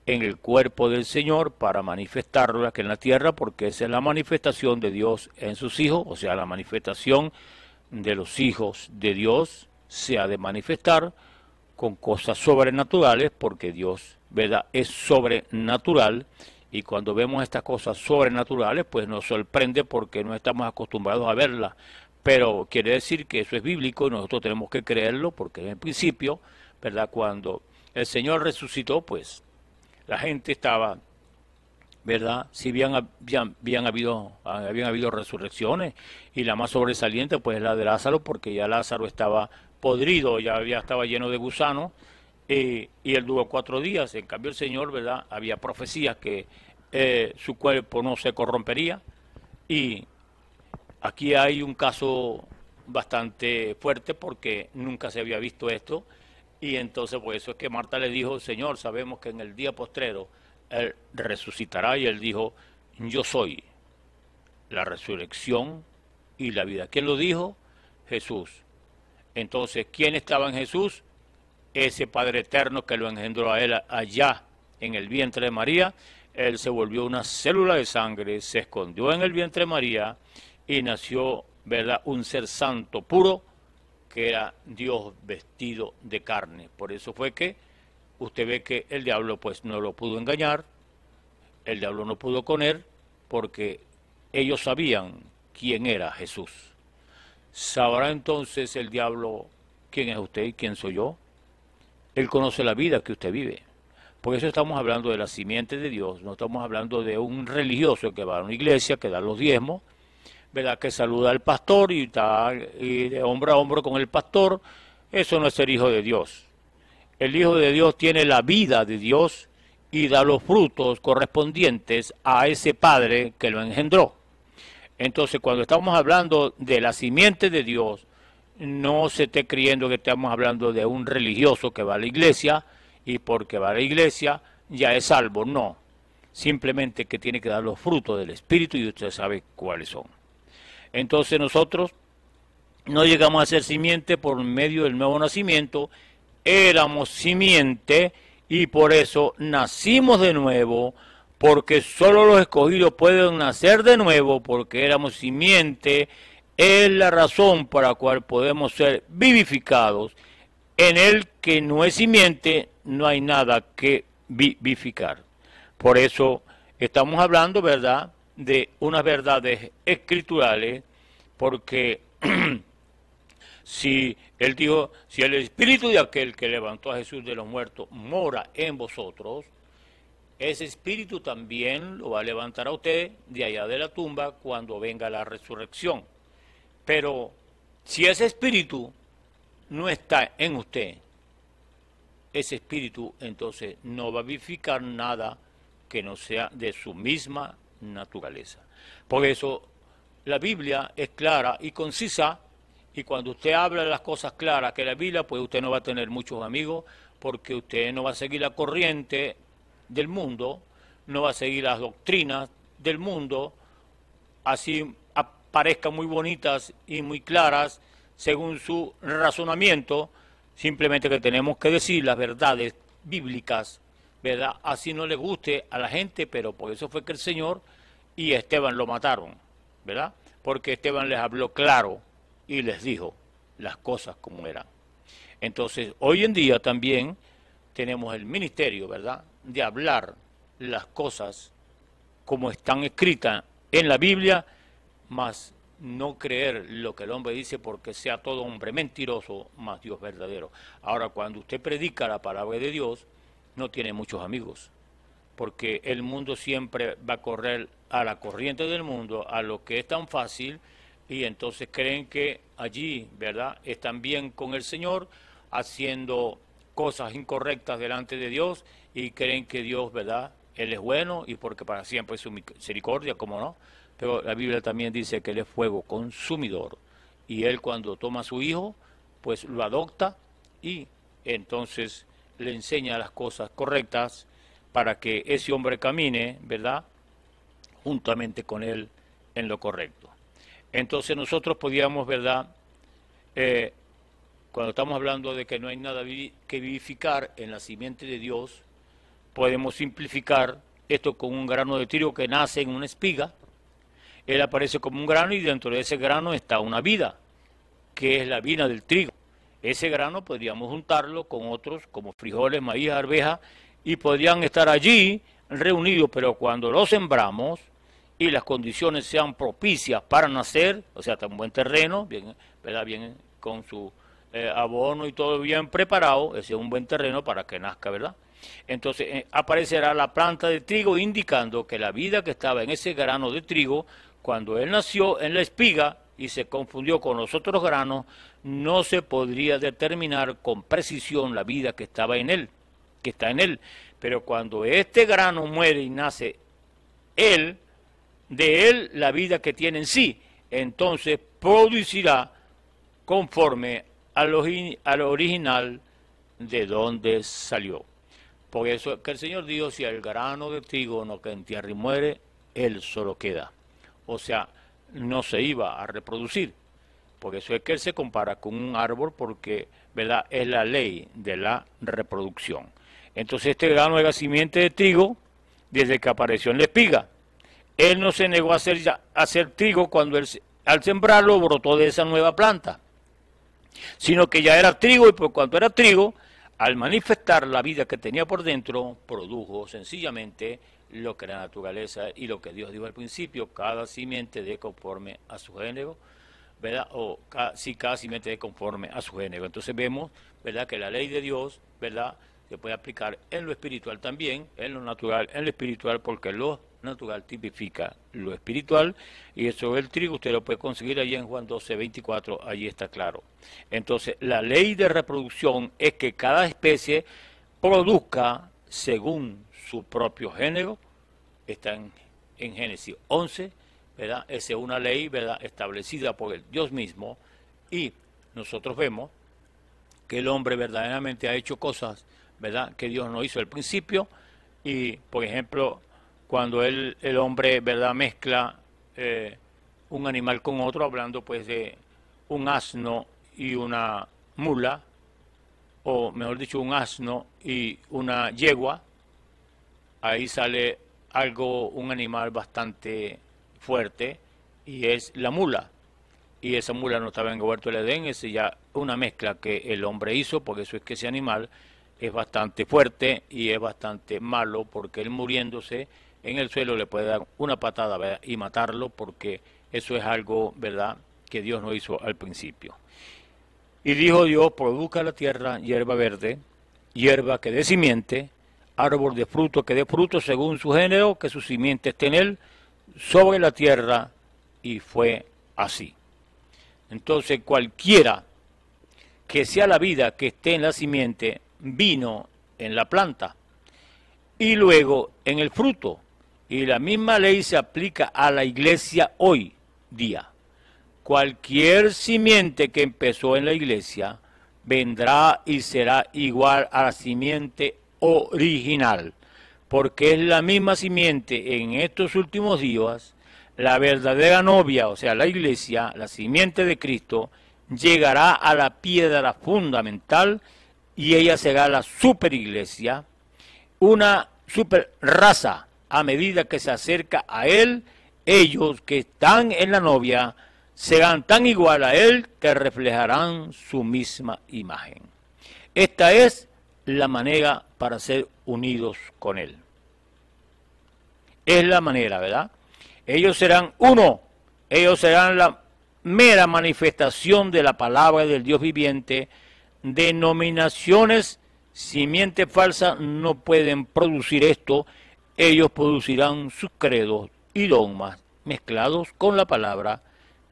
en el cuerpo del Señor para manifestarlo aquí en la tierra, porque esa es la manifestación de Dios en sus hijos, o sea, la manifestación de los hijos de Dios se ha de manifestar con cosas sobrenaturales, porque Dios, ¿verdad?, es sobrenatural, y cuando vemos estas cosas sobrenaturales, pues nos sorprende porque no estamos acostumbrados a verlas, pero quiere decir que eso es bíblico y nosotros tenemos que creerlo, porque en el principio ¿verdad? Cuando el Señor resucitó, pues la gente estaba, ¿verdad? Si bien, habido, habían habido resurrecciones y la más sobresaliente, pues es la de Lázaro, porque ya Lázaro estaba podrido, ya, estaba lleno de gusanos. Eh, y él duró cuatro días, en cambio el Señor, ¿verdad? Había profecías que eh, su cuerpo no se corrompería y aquí hay un caso bastante fuerte porque nunca se había visto esto y entonces por pues, eso es que Marta le dijo, Señor, sabemos que en el día postrero Él resucitará y Él dijo, yo soy la resurrección y la vida. ¿Quién lo dijo? Jesús. Entonces, ¿quién estaba en Jesús? Ese Padre Eterno que lo engendró a Él allá en el vientre de María. Él se volvió una célula de sangre, se escondió en el vientre de María y nació, ¿verdad? Un ser santo, puro, que era Dios vestido de carne. Por eso fue que usted ve que el diablo pues no lo pudo engañar, el diablo no pudo con él, porque ellos sabían quién era Jesús. ¿Sabrá entonces el diablo quién es usted y quién soy yo? Él conoce la vida que usted vive. Por eso estamos hablando de la simiente de Dios, no estamos hablando de un religioso que va a una iglesia, que da los diezmos, ¿verdad? Que saluda al pastor y está y de hombro a hombro con el pastor. Eso no es ser hijo de Dios. El hijo de Dios tiene la vida de Dios y da los frutos correspondientes a ese padre que lo engendró. Entonces, cuando estamos hablando de la simiente de Dios, no se esté creyendo que estamos hablando de un religioso que va a la iglesia y porque va a la iglesia ya es salvo. No, simplemente que tiene que dar los frutos del Espíritu y usted sabe cuáles son. Entonces nosotros no llegamos a ser simiente por medio del nuevo nacimiento, éramos simiente y por eso nacimos de nuevo, porque solo los escogidos pueden nacer de nuevo, porque éramos simiente, es la razón para la cual podemos ser vivificados. En el que no es simiente no hay nada que vivificar. Por eso estamos hablando, ¿verdad?, de unas verdades escriturales, porque si él dijo, si el espíritu de aquel que levantó a Jesús de los muertos mora en vosotros, ese espíritu también lo va a levantar a usted de allá de la tumba cuando venga la resurrección. Pero si ese espíritu no está en usted, ese espíritu entonces no va a vivificar nada que no sea de su misma naturaleza. Por eso la Biblia es clara y concisa y cuando usted habla las cosas claras que la Biblia, pues usted no va a tener muchos amigos porque usted no va a seguir la corriente del mundo, no va a seguir las doctrinas del mundo, así aparezcan muy bonitas y muy claras según su razonamiento, simplemente que tenemos que decir las verdades bíblicas, ¿verdad? Así no le guste a la gente, pero por eso fue que el Señor y Esteban lo mataron, ¿verdad? Porque Esteban les habló claro y les dijo las cosas como eran. Entonces, hoy en día también tenemos el ministerio, ¿verdad?, de hablar las cosas como están escritas en la Biblia, más no creer lo que el hombre dice porque sea todo hombre mentiroso, más Dios verdadero. Ahora, cuando usted predica la palabra de Dios, no tiene muchos amigos, porque el mundo siempre va a correr a la corriente del mundo, a lo que es tan fácil, y entonces creen que allí, ¿verdad?, están bien con el Señor, haciendo cosas incorrectas delante de Dios, y creen que Dios, ¿verdad?, Él es bueno y porque para siempre es su misericordia, ¿cómo no? Pero la Biblia también dice que Él es fuego consumidor, y Él cuando toma a su hijo, pues lo adopta y entonces le enseña las cosas correctas para que ese hombre camine, ¿verdad? juntamente con Él en lo correcto. Entonces nosotros podíamos, ¿verdad? Eh, cuando estamos hablando de que no hay nada que vivificar en la simiente de Dios, podemos simplificar esto con un grano de trigo que nace en una espiga. Él aparece como un grano y dentro de ese grano está una vida, que es la vida del trigo. Ese grano podríamos juntarlo con otros como frijoles, maíz, arveja y podrían estar allí reunidos, pero cuando lo sembramos, y las condiciones sean propicias para nacer, o sea, está en buen terreno, bien, ¿verdad? bien con su eh, abono y todo bien preparado, ese es un buen terreno para que nazca, ¿verdad? Entonces eh, aparecerá la planta de trigo indicando que la vida que estaba en ese grano de trigo, cuando él nació en la espiga y se confundió con los otros granos, no se podría determinar con precisión la vida que estaba en él, que está en él. Pero cuando este grano muere y nace él, de él la vida que tiene en sí, entonces producirá conforme a lo, original de donde salió. Por eso que el Señor dijo, si el grano de trigo no que en tierra y muere, él solo queda. O sea, no se iba a reproducir. Por eso es que él se compara con un árbol porque, Es la ley de la reproducción. Entonces este grano era simiente de trigo desde que apareció en la espiga. Él no se negó a hacer, trigo cuando él, al sembrarlo brotó de esa nueva planta, sino que ya era trigo y por cuanto era trigo, al manifestar la vida que tenía por dentro, produjo sencillamente lo que la naturaleza y lo que Dios dijo al principio, cada simiente de conforme a su género, ¿verdad? O si cada simiente de conforme a su género. Entonces vemos, ¿verdad? Que la ley de Dios, ¿verdad? Se puede aplicar en lo espiritual también, en lo natural, en lo espiritual, porque los natural tipifica lo espiritual y eso el trigo usted lo puede conseguir allí en Juan 12, 24, allí está claro. Entonces, la ley de reproducción es que cada especie produzca según su propio género, está en, Génesis 11, ¿verdad? Esa es una ley, ¿verdad? Establecida por el Dios mismo y nosotros vemos que el hombre verdaderamente ha hecho cosas, ¿verdad? Que Dios no hizo al principio y, por ejemplo, cuando él, el hombre verdad mezcla eh, un animal con otro, hablando pues de un asno y una mula, o mejor dicho, un asno y una yegua, ahí sale algo, un animal bastante fuerte, y es la mula. Y esa mula no estaba en Huerto del Edén, es ya una mezcla que el hombre hizo, porque eso es que ese animal es bastante fuerte y es bastante malo, porque él muriéndose en el suelo le puede dar una patada y matarlo porque eso es algo, ¿verdad?, que Dios no hizo al principio. Y dijo Dios, produzca la tierra hierba verde, hierba que dé simiente, árbol de fruto que dé fruto según su género, que su simiente esté en él, sobre la tierra, y fue así. Entonces cualquiera que sea la vida que esté en la simiente, vino en la planta y luego en el fruto, y la misma ley se aplica a la iglesia hoy día. Cualquier simiente que empezó en la iglesia vendrá y será igual a la simiente original, porque es la misma simiente en estos últimos días, la verdadera novia, o sea, la iglesia, la simiente de Cristo, llegará a la piedra fundamental y ella será la super Iglesia, una super raza a medida que se acerca a él, ellos que están en la novia serán tan igual a él que reflejarán su misma imagen. Esta es la manera para ser unidos con él. Es la manera, ¿verdad? Ellos serán uno, ellos serán la mera manifestación de la palabra del Dios viviente, denominaciones, simiente falsa, no pueden producir esto, ellos producirán sus credos y dogmas mezclados con la palabra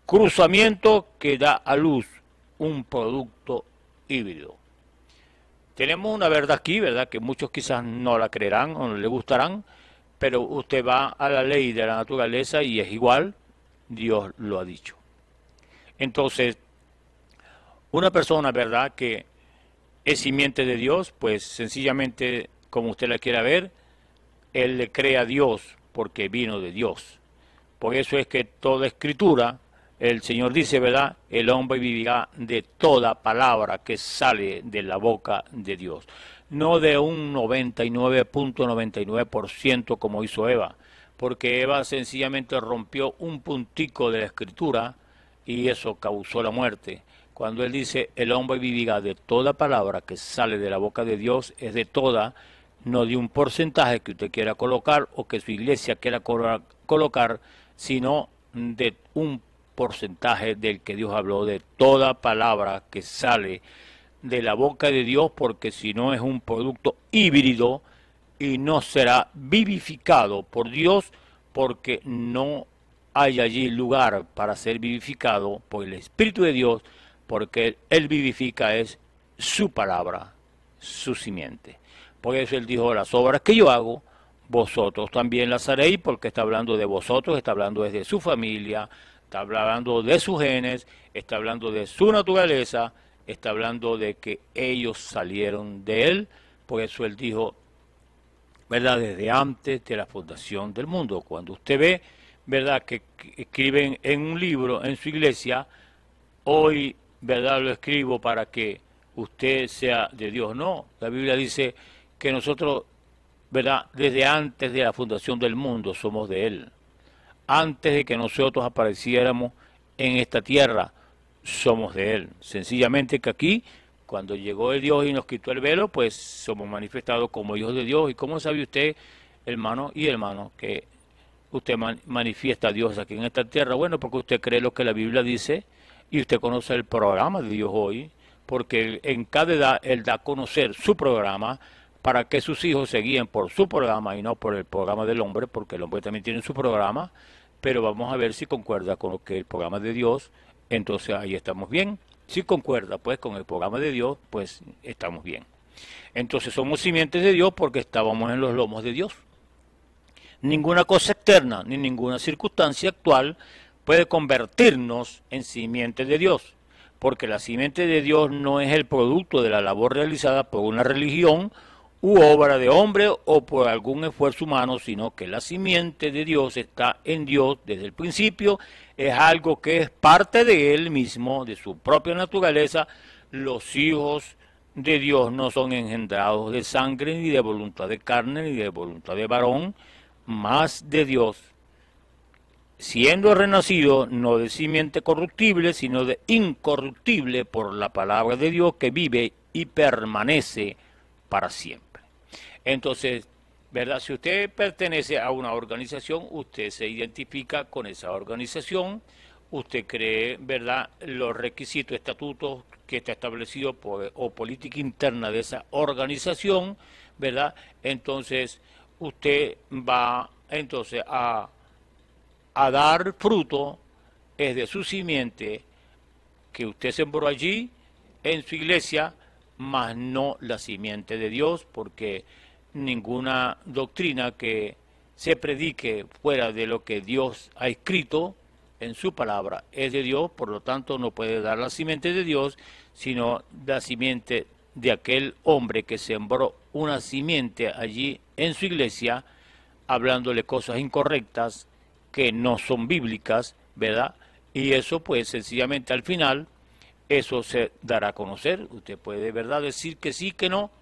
cruzamiento que da a luz un producto híbrido. Tenemos una verdad aquí, ¿verdad? Que muchos quizás no la creerán o no le gustarán, pero usted va a la ley de la naturaleza y es igual, Dios lo ha dicho. Entonces, una persona, ¿verdad?, que es simiente de Dios, pues sencillamente, como usted la quiera ver, él le crea a Dios porque vino de Dios. Por eso es que toda escritura, el Señor dice, ¿verdad? El hombre vivirá de toda palabra que sale de la boca de Dios. No de un 99.99% como hizo Eva, porque Eva sencillamente rompió un puntico de la escritura y eso causó la muerte. Cuando él dice, el hombre vivirá de toda palabra que sale de la boca de Dios, es de toda no de un porcentaje que usted quiera colocar o que su iglesia quiera colocar, sino de un porcentaje del que Dios habló, de toda palabra que sale de la boca de Dios, porque si no es un producto híbrido y no será vivificado por Dios, porque no hay allí lugar para ser vivificado por el Espíritu de Dios, porque Él vivifica es su palabra, su simiente. Por eso él dijo, las obras que yo hago, vosotros también las haréis, porque está hablando de vosotros, está hablando desde su familia, está hablando de sus genes, está hablando de su naturaleza, está hablando de que ellos salieron de él, por eso él dijo, ¿verdad? Desde antes de la fundación del mundo. Cuando usted ve, ¿verdad? Que escriben en un libro, en su iglesia, hoy, ¿verdad? Lo escribo para que usted sea de Dios. No, la Biblia dice, que nosotros, ¿verdad? Desde antes de la fundación del mundo somos de Él. Antes de que nosotros apareciéramos en esta tierra, somos de Él. Sencillamente que aquí, cuando llegó el Dios y nos quitó el velo, pues somos manifestados como hijos de Dios. ¿Y cómo sabe usted, hermano y hermano, que usted manifiesta a Dios aquí en esta tierra? Bueno, porque usted cree lo que la Biblia dice y usted conoce el programa de Dios hoy, porque en cada edad Él da a conocer su programa para que sus hijos se guíen por su programa y no por el programa del hombre, porque el hombre también tiene su programa, pero vamos a ver si concuerda con lo que el programa de Dios, entonces ahí estamos bien. Si concuerda pues con el programa de Dios, pues estamos bien. Entonces somos simientes de Dios porque estábamos en los lomos de Dios. Ninguna cosa externa ni ninguna circunstancia actual puede convertirnos en simientes de Dios, porque la simiente de Dios no es el producto de la labor realizada por una religión u obra de hombre o por algún esfuerzo humano, sino que la simiente de Dios está en Dios desde el principio, es algo que es parte de Él mismo, de su propia naturaleza. Los hijos de Dios no son engendrados de sangre, ni de voluntad de carne, ni de voluntad de varón, más de Dios. Siendo renacido no de simiente corruptible, sino de incorruptible por la palabra de Dios que vive y permanece para siempre. Entonces, ¿verdad? Si usted pertenece a una organización, usted se identifica con esa organización, usted cree, ¿verdad?, los requisitos, estatutos que está establecido por, o política interna de esa organización, ¿verdad? Entonces, usted va entonces a, dar fruto, es de su simiente que usted sembró allí en su iglesia, más no la simiente de Dios, porque ninguna doctrina que se predique fuera de lo que Dios ha escrito en su palabra es de Dios, por lo tanto no puede dar la simiente de Dios, sino la simiente de aquel hombre que sembró una simiente allí en su iglesia, hablándole cosas incorrectas que no son bíblicas, ¿verdad? Y eso pues sencillamente al final, eso se dará a conocer, usted puede, ¿verdad?, decir que sí, que no,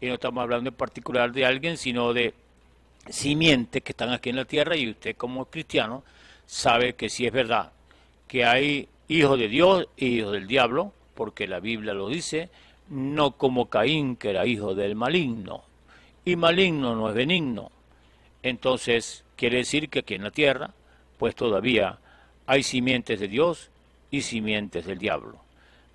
y no estamos hablando en particular de alguien, sino de simientes que están aquí en la tierra y usted como cristiano sabe que si es verdad, que hay hijos de Dios y hijos del diablo, porque la Biblia lo dice, no como Caín que era hijo del maligno, y maligno no es benigno. Entonces quiere decir que aquí en la tierra, pues todavía hay simientes de Dios y simientes del diablo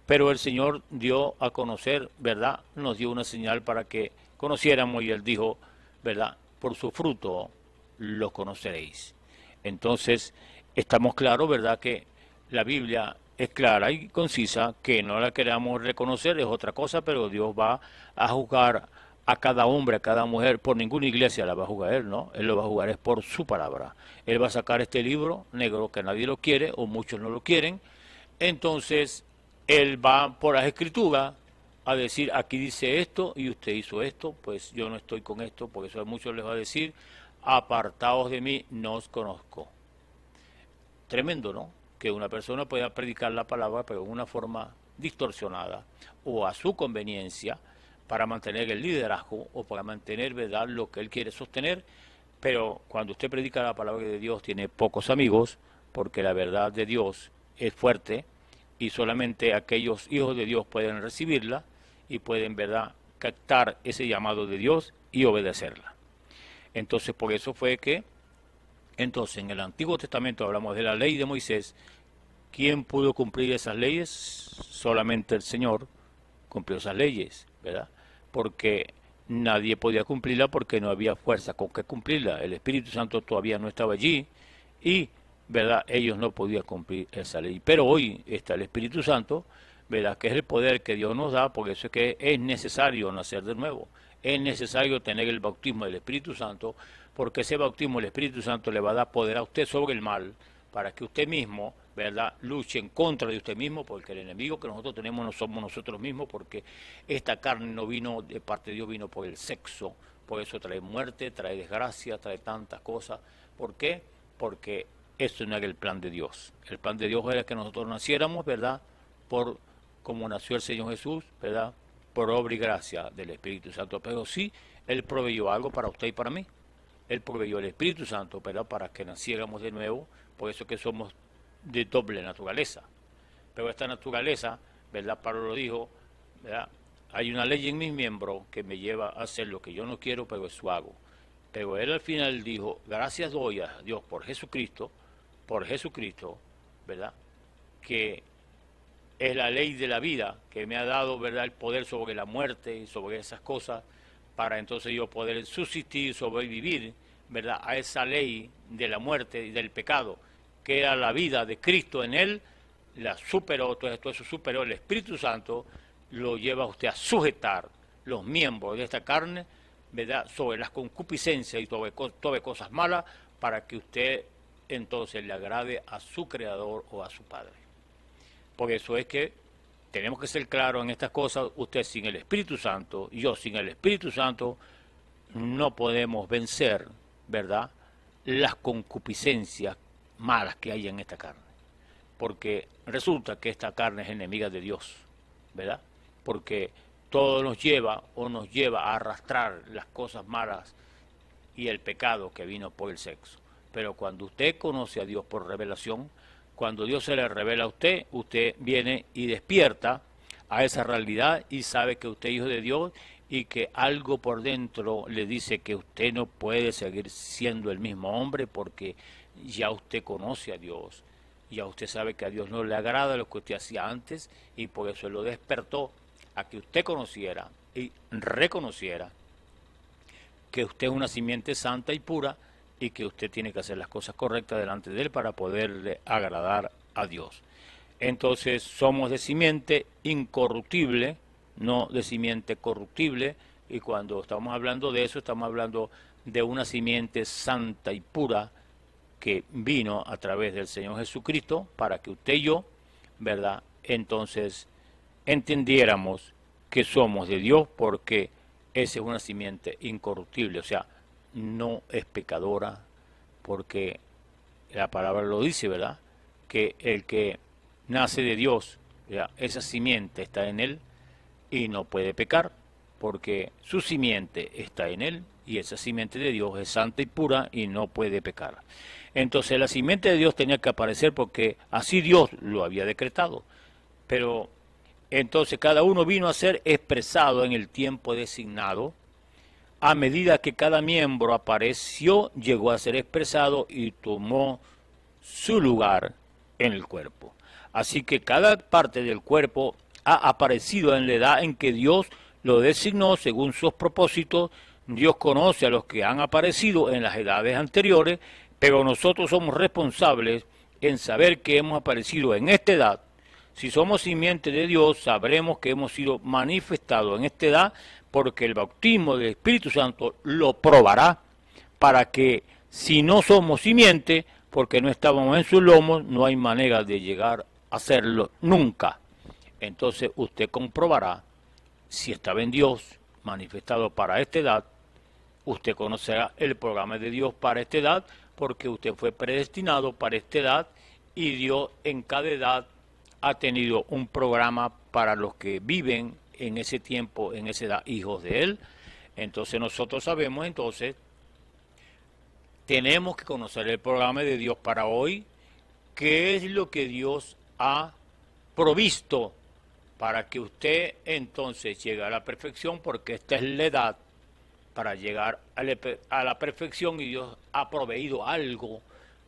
pero el Señor dio a conocer, ¿verdad? Nos dio una señal para que conociéramos y Él dijo, ¿verdad? Por su fruto lo conoceréis. Entonces, estamos claros, ¿verdad? Que la Biblia es clara y concisa, que no la queramos reconocer es otra cosa, pero Dios va a juzgar a cada hombre, a cada mujer, por ninguna iglesia la va a jugar él, ¿no? Él lo va a jugar es por su palabra. Él va a sacar este libro negro que nadie lo quiere o muchos no lo quieren. Entonces, él va por las escrituras a decir, aquí dice esto y usted hizo esto, pues yo no estoy con esto, porque eso a muchos les va a decir, apartados de mí, no os conozco. Tremendo, ¿no? Que una persona pueda predicar la palabra, pero de una forma distorsionada o a su conveniencia para mantener el liderazgo o para mantener, ¿verdad?, lo que él quiere sostener, pero cuando usted predica la palabra de Dios tiene pocos amigos, porque la verdad de Dios es fuerte, y solamente aquellos hijos de Dios pueden recibirla y pueden, ¿verdad?, captar ese llamado de Dios y obedecerla. Entonces, por eso fue que, entonces, en el Antiguo Testamento hablamos de la ley de Moisés. ¿Quién pudo cumplir esas leyes? Solamente el Señor cumplió esas leyes, ¿verdad? Porque nadie podía cumplirla porque no había fuerza con que cumplirla. El Espíritu Santo todavía no estaba allí y ¿verdad? Ellos no podían cumplir esa ley. Pero hoy está el Espíritu Santo, ¿verdad? Que es el poder que Dios nos da, porque eso es que es necesario nacer de nuevo. Es necesario tener el bautismo del Espíritu Santo, porque ese bautismo del Espíritu Santo le va a dar poder a usted sobre el mal, para que usted mismo, ¿verdad?, luche en contra de usted mismo, porque el enemigo que nosotros tenemos no somos nosotros mismos, porque esta carne no vino de parte de Dios, vino por el sexo. Por eso trae muerte, trae desgracia, trae tantas cosas. ¿Por qué? Porque ...esto no era el plan de Dios. El plan de Dios era que nosotros naciéramos, ¿verdad? Por como nació el Señor Jesús, ¿verdad? Por obra y gracia del Espíritu Santo. Pero sí, Él proveyó algo para usted y para mí. Él proveyó el Espíritu Santo, ¿verdad? Para que naciéramos de nuevo. Por eso que somos de doble naturaleza. Pero esta naturaleza, ¿verdad? Pablo lo dijo, ¿verdad? Hay una ley en mis miembros que me lleva a hacer lo que yo no quiero, pero eso hago. Pero él al final dijo, gracias doy a Dios por Jesucristo, por Jesucristo, ¿verdad? Que es la ley de la vida que me ha dado, ¿verdad? El poder sobre la muerte y sobre esas cosas para entonces yo poder subsistir, sobrevivir, ¿verdad? A esa ley de la muerte y del pecado, que era la vida de Cristo en él, la superó, todo eso superó el Espíritu Santo, lo lleva a usted a sujetar los miembros de esta carne, ¿verdad? Sobre las concupiscencias y todas sobre cosas malas, para que usted entonces le agrade a su creador o a su padre. Por eso es que tenemos que ser claros en estas cosas, usted sin el Espíritu Santo, yo sin el Espíritu Santo, no podemos vencer, ¿verdad?, las concupiscencias malas que hay en esta carne. Porque resulta que esta carne es enemiga de Dios, ¿verdad? Porque todo nos lleva o nos lleva a arrastrar las cosas malas y el pecado que vino por el sexo. Pero cuando usted conoce a Dios por revelación, cuando Dios se le revela a usted, usted viene y despierta a esa realidad y sabe que usted es hijo de Dios y que algo por dentro le dice que usted no puede seguir siendo el mismo hombre porque ya usted conoce a Dios, ya usted sabe que a Dios no le agrada lo que usted hacía antes y por eso lo despertó a que usted conociera y reconociera que usted es una simiente santa y pura y que usted tiene que hacer las cosas correctas delante de Él para poderle agradar a Dios. Entonces somos de simiente incorruptible, no de simiente corruptible, y cuando estamos hablando de eso estamos hablando de una simiente santa y pura que vino a través del Señor Jesucristo para que usted y yo, ¿verdad? Entonces entendiéramos que somos de Dios porque esa es una simiente incorruptible, o sea, no es pecadora, porque la palabra lo dice, ¿verdad? Que el que nace de Dios, esa simiente está en él y no puede pecar, porque su simiente está en él y esa simiente de Dios es santa y pura y no puede pecar. Entonces la simiente de Dios tenía que aparecer porque así Dios lo había decretado. Pero entonces cada uno vino a ser expresado en el tiempo designado a medida que cada miembro apareció, llegó a ser expresado y tomó su lugar en el cuerpo. Así que cada parte del cuerpo ha aparecido en la edad en que Dios lo designó según sus propósitos. Dios conoce a los que han aparecido en las edades anteriores, pero nosotros somos responsables en saber que hemos aparecido en esta edad si somos simiente de Dios, sabremos que hemos sido manifestados en esta edad, porque el bautismo del Espíritu Santo lo probará para que si no somos simiente, porque no estábamos en su lomos, no hay manera de llegar a serlo nunca. Entonces usted comprobará si estaba en Dios, manifestado para esta edad, usted conocerá el programa de Dios para esta edad, porque usted fue predestinado para esta edad y Dios en cada edad ha tenido un programa para los que viven en ese tiempo, en esa edad, hijos de él. Entonces nosotros sabemos entonces, tenemos que conocer el programa de Dios para hoy, qué es lo que Dios ha provisto para que usted entonces llegue a la perfección, porque esta es la edad para llegar a la perfección y Dios ha proveído algo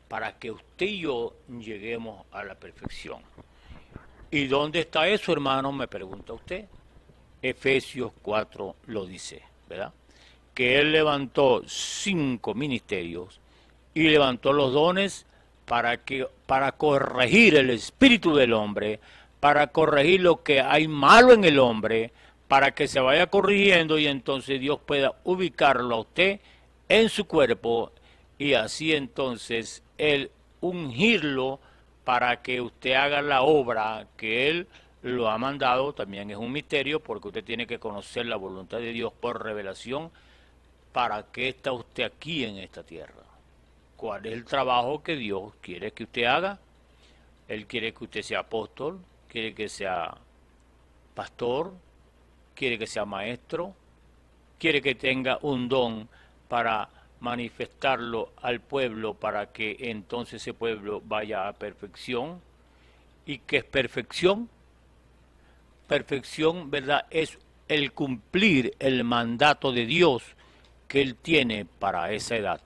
para que usted y yo lleguemos a la perfección. ¿Y dónde está eso, hermano? Me pregunta usted. Efesios 4 lo dice, ¿verdad? Que él levantó cinco ministerios y levantó los dones para, que, para corregir el espíritu del hombre, para corregir lo que hay malo en el hombre, para que se vaya corrigiendo y entonces Dios pueda ubicarlo a usted en su cuerpo y así entonces él ungirlo para que usted haga la obra que Él lo ha mandado, también es un misterio porque usted tiene que conocer la voluntad de Dios por revelación para que está usted aquí en esta tierra. ¿Cuál es el trabajo que Dios quiere que usted haga? Él quiere que usted sea apóstol, quiere que sea pastor, quiere que sea maestro, quiere que tenga un don para manifestarlo al pueblo para que entonces ese pueblo vaya a perfección. ¿Y que es perfección? Perfección, ¿verdad? Es el cumplir el mandato de Dios que Él tiene para esa edad.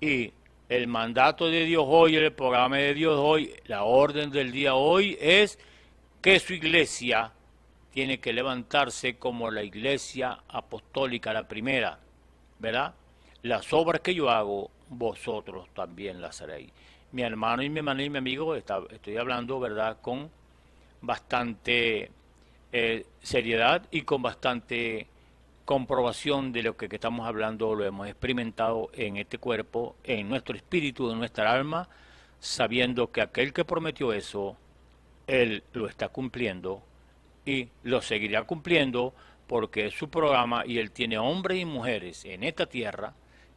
Y el mandato de Dios hoy, el programa de Dios hoy, la orden del día hoy es que su iglesia tiene que levantarse como la iglesia apostólica, la primera, ¿verdad? las obras que yo hago, vosotros también las haréis. Mi hermano y mi hermano y mi amigo, estoy hablando, ¿verdad?, con bastante eh, seriedad y con bastante comprobación de lo que, que, estamos hablando, lo hemos experimentado en este cuerpo, en nuestro espíritu, en nuestra alma, sabiendo que aquel que prometió eso, él lo está cumpliendo y lo seguirá cumpliendo porque es su programa y él tiene hombres y mujeres en esta tierra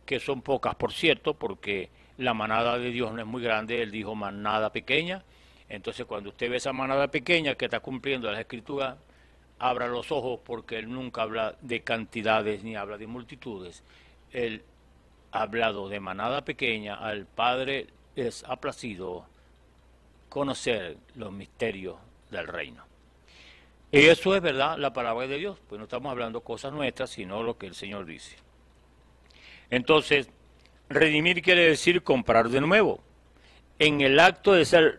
que son pocas, por cierto, porque la manada de Dios no es muy grande, él dijo manada pequeña. Entonces, cuando usted ve esa manada pequeña que está cumpliendo las escrituras, abra los ojos porque él nunca habla de cantidades ni habla de multitudes. Él ha hablado de manada pequeña, al Padre es aplacido conocer los misterios del reino. Y eso es verdad la palabra de Dios, pues no estamos hablando cosas nuestras, sino lo que el Señor dice. Entonces, redimir quiere decir comprar de nuevo. En el acto de ser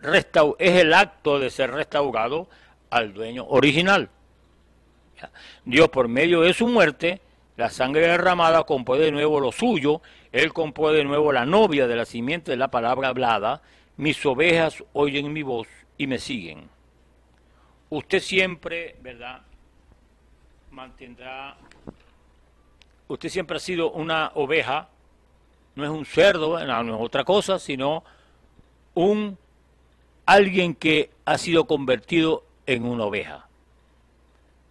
es el acto de ser restaurado al dueño original. Dios por medio de su muerte, la sangre derramada compone de nuevo lo suyo, él compone de nuevo la novia de la simiente de la palabra hablada, mis ovejas oyen mi voz y me siguen. Usted siempre, ¿verdad? Mantendrá usted siempre ha sido una oveja, no es un cerdo, no es otra cosa, sino un alguien que ha sido convertido en una oveja.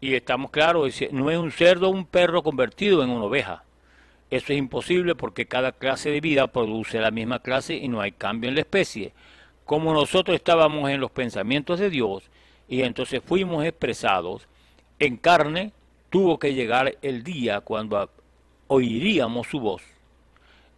Y estamos claros, no es un cerdo un perro convertido en una oveja. Eso es imposible porque cada clase de vida produce la misma clase y no hay cambio en la especie. Como nosotros estábamos en los pensamientos de Dios y entonces fuimos expresados en carne, tuvo que llegar el día cuando oiríamos su voz.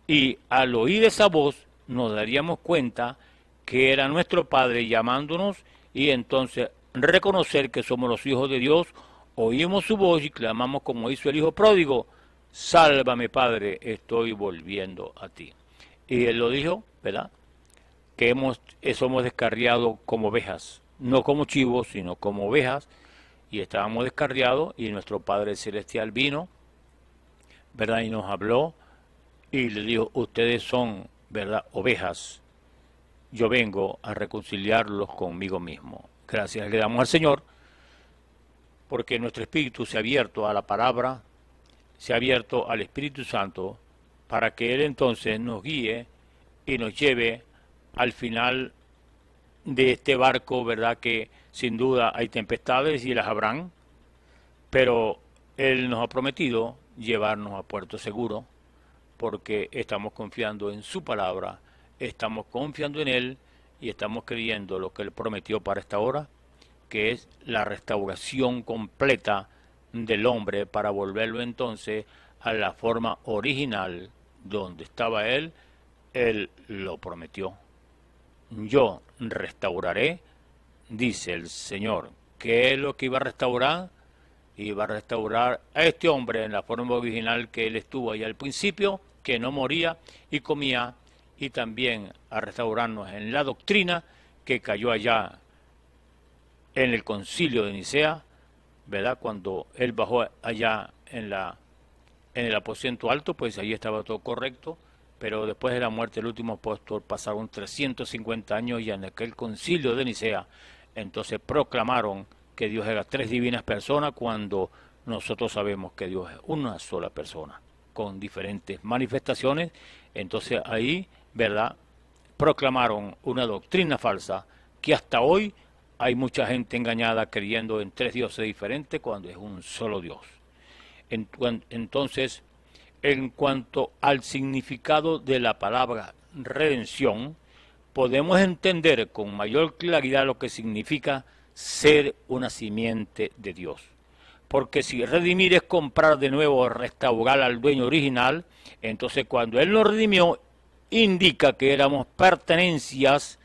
Y al oír esa voz nos daríamos cuenta que era nuestro Padre llamándonos y entonces reconocer que somos los hijos de Dios, oímos su voz y clamamos como hizo el Hijo pródigo, sálvame Padre, estoy volviendo a ti. Y él lo dijo, ¿verdad? Que eh, somos descarriados como ovejas, no como chivos, sino como ovejas, y estábamos descarriados y nuestro Padre Celestial vino y nos habló y le dijo, ustedes son, ¿verdad? Ovejas. Yo vengo a reconciliarlos conmigo mismo. Gracias le damos al Señor, porque nuestro espíritu se ha abierto a la palabra, se ha abierto al Espíritu Santo, para que Él entonces nos guíe y nos lleve al final de este barco, ¿verdad? Que sin duda hay tempestades y las habrán, pero Él nos ha prometido llevarnos a puerto seguro, porque estamos confiando en su palabra, estamos confiando en Él y estamos creyendo lo que Él prometió para esta hora, que es la restauración completa del hombre para volverlo entonces a la forma original donde estaba Él, Él lo prometió. Yo restauraré, dice el Señor. ¿Qué es lo que iba a restaurar? y va a restaurar a este hombre en la forma original que él estuvo allá al principio, que no moría y comía, y también a restaurarnos en la doctrina que cayó allá en el concilio de Nicea, ¿verdad? Cuando él bajó allá en, la, en el aposento alto, pues ahí estaba todo correcto, pero después de la muerte del último apóstol pasaron 350 años y en aquel concilio de Nicea, entonces proclamaron que Dios era tres divinas personas cuando nosotros sabemos que Dios es una sola persona con diferentes manifestaciones. Entonces ahí, ¿verdad? Proclamaron una doctrina falsa que hasta hoy hay mucha gente engañada creyendo en tres dioses diferentes cuando es un solo Dios. Entonces, en cuanto al significado de la palabra redención, podemos entender con mayor claridad lo que significa ser una simiente de Dios. Porque si redimir es comprar de nuevo, restaurar al dueño original, entonces cuando Él nos redimió, indica que éramos pertenencias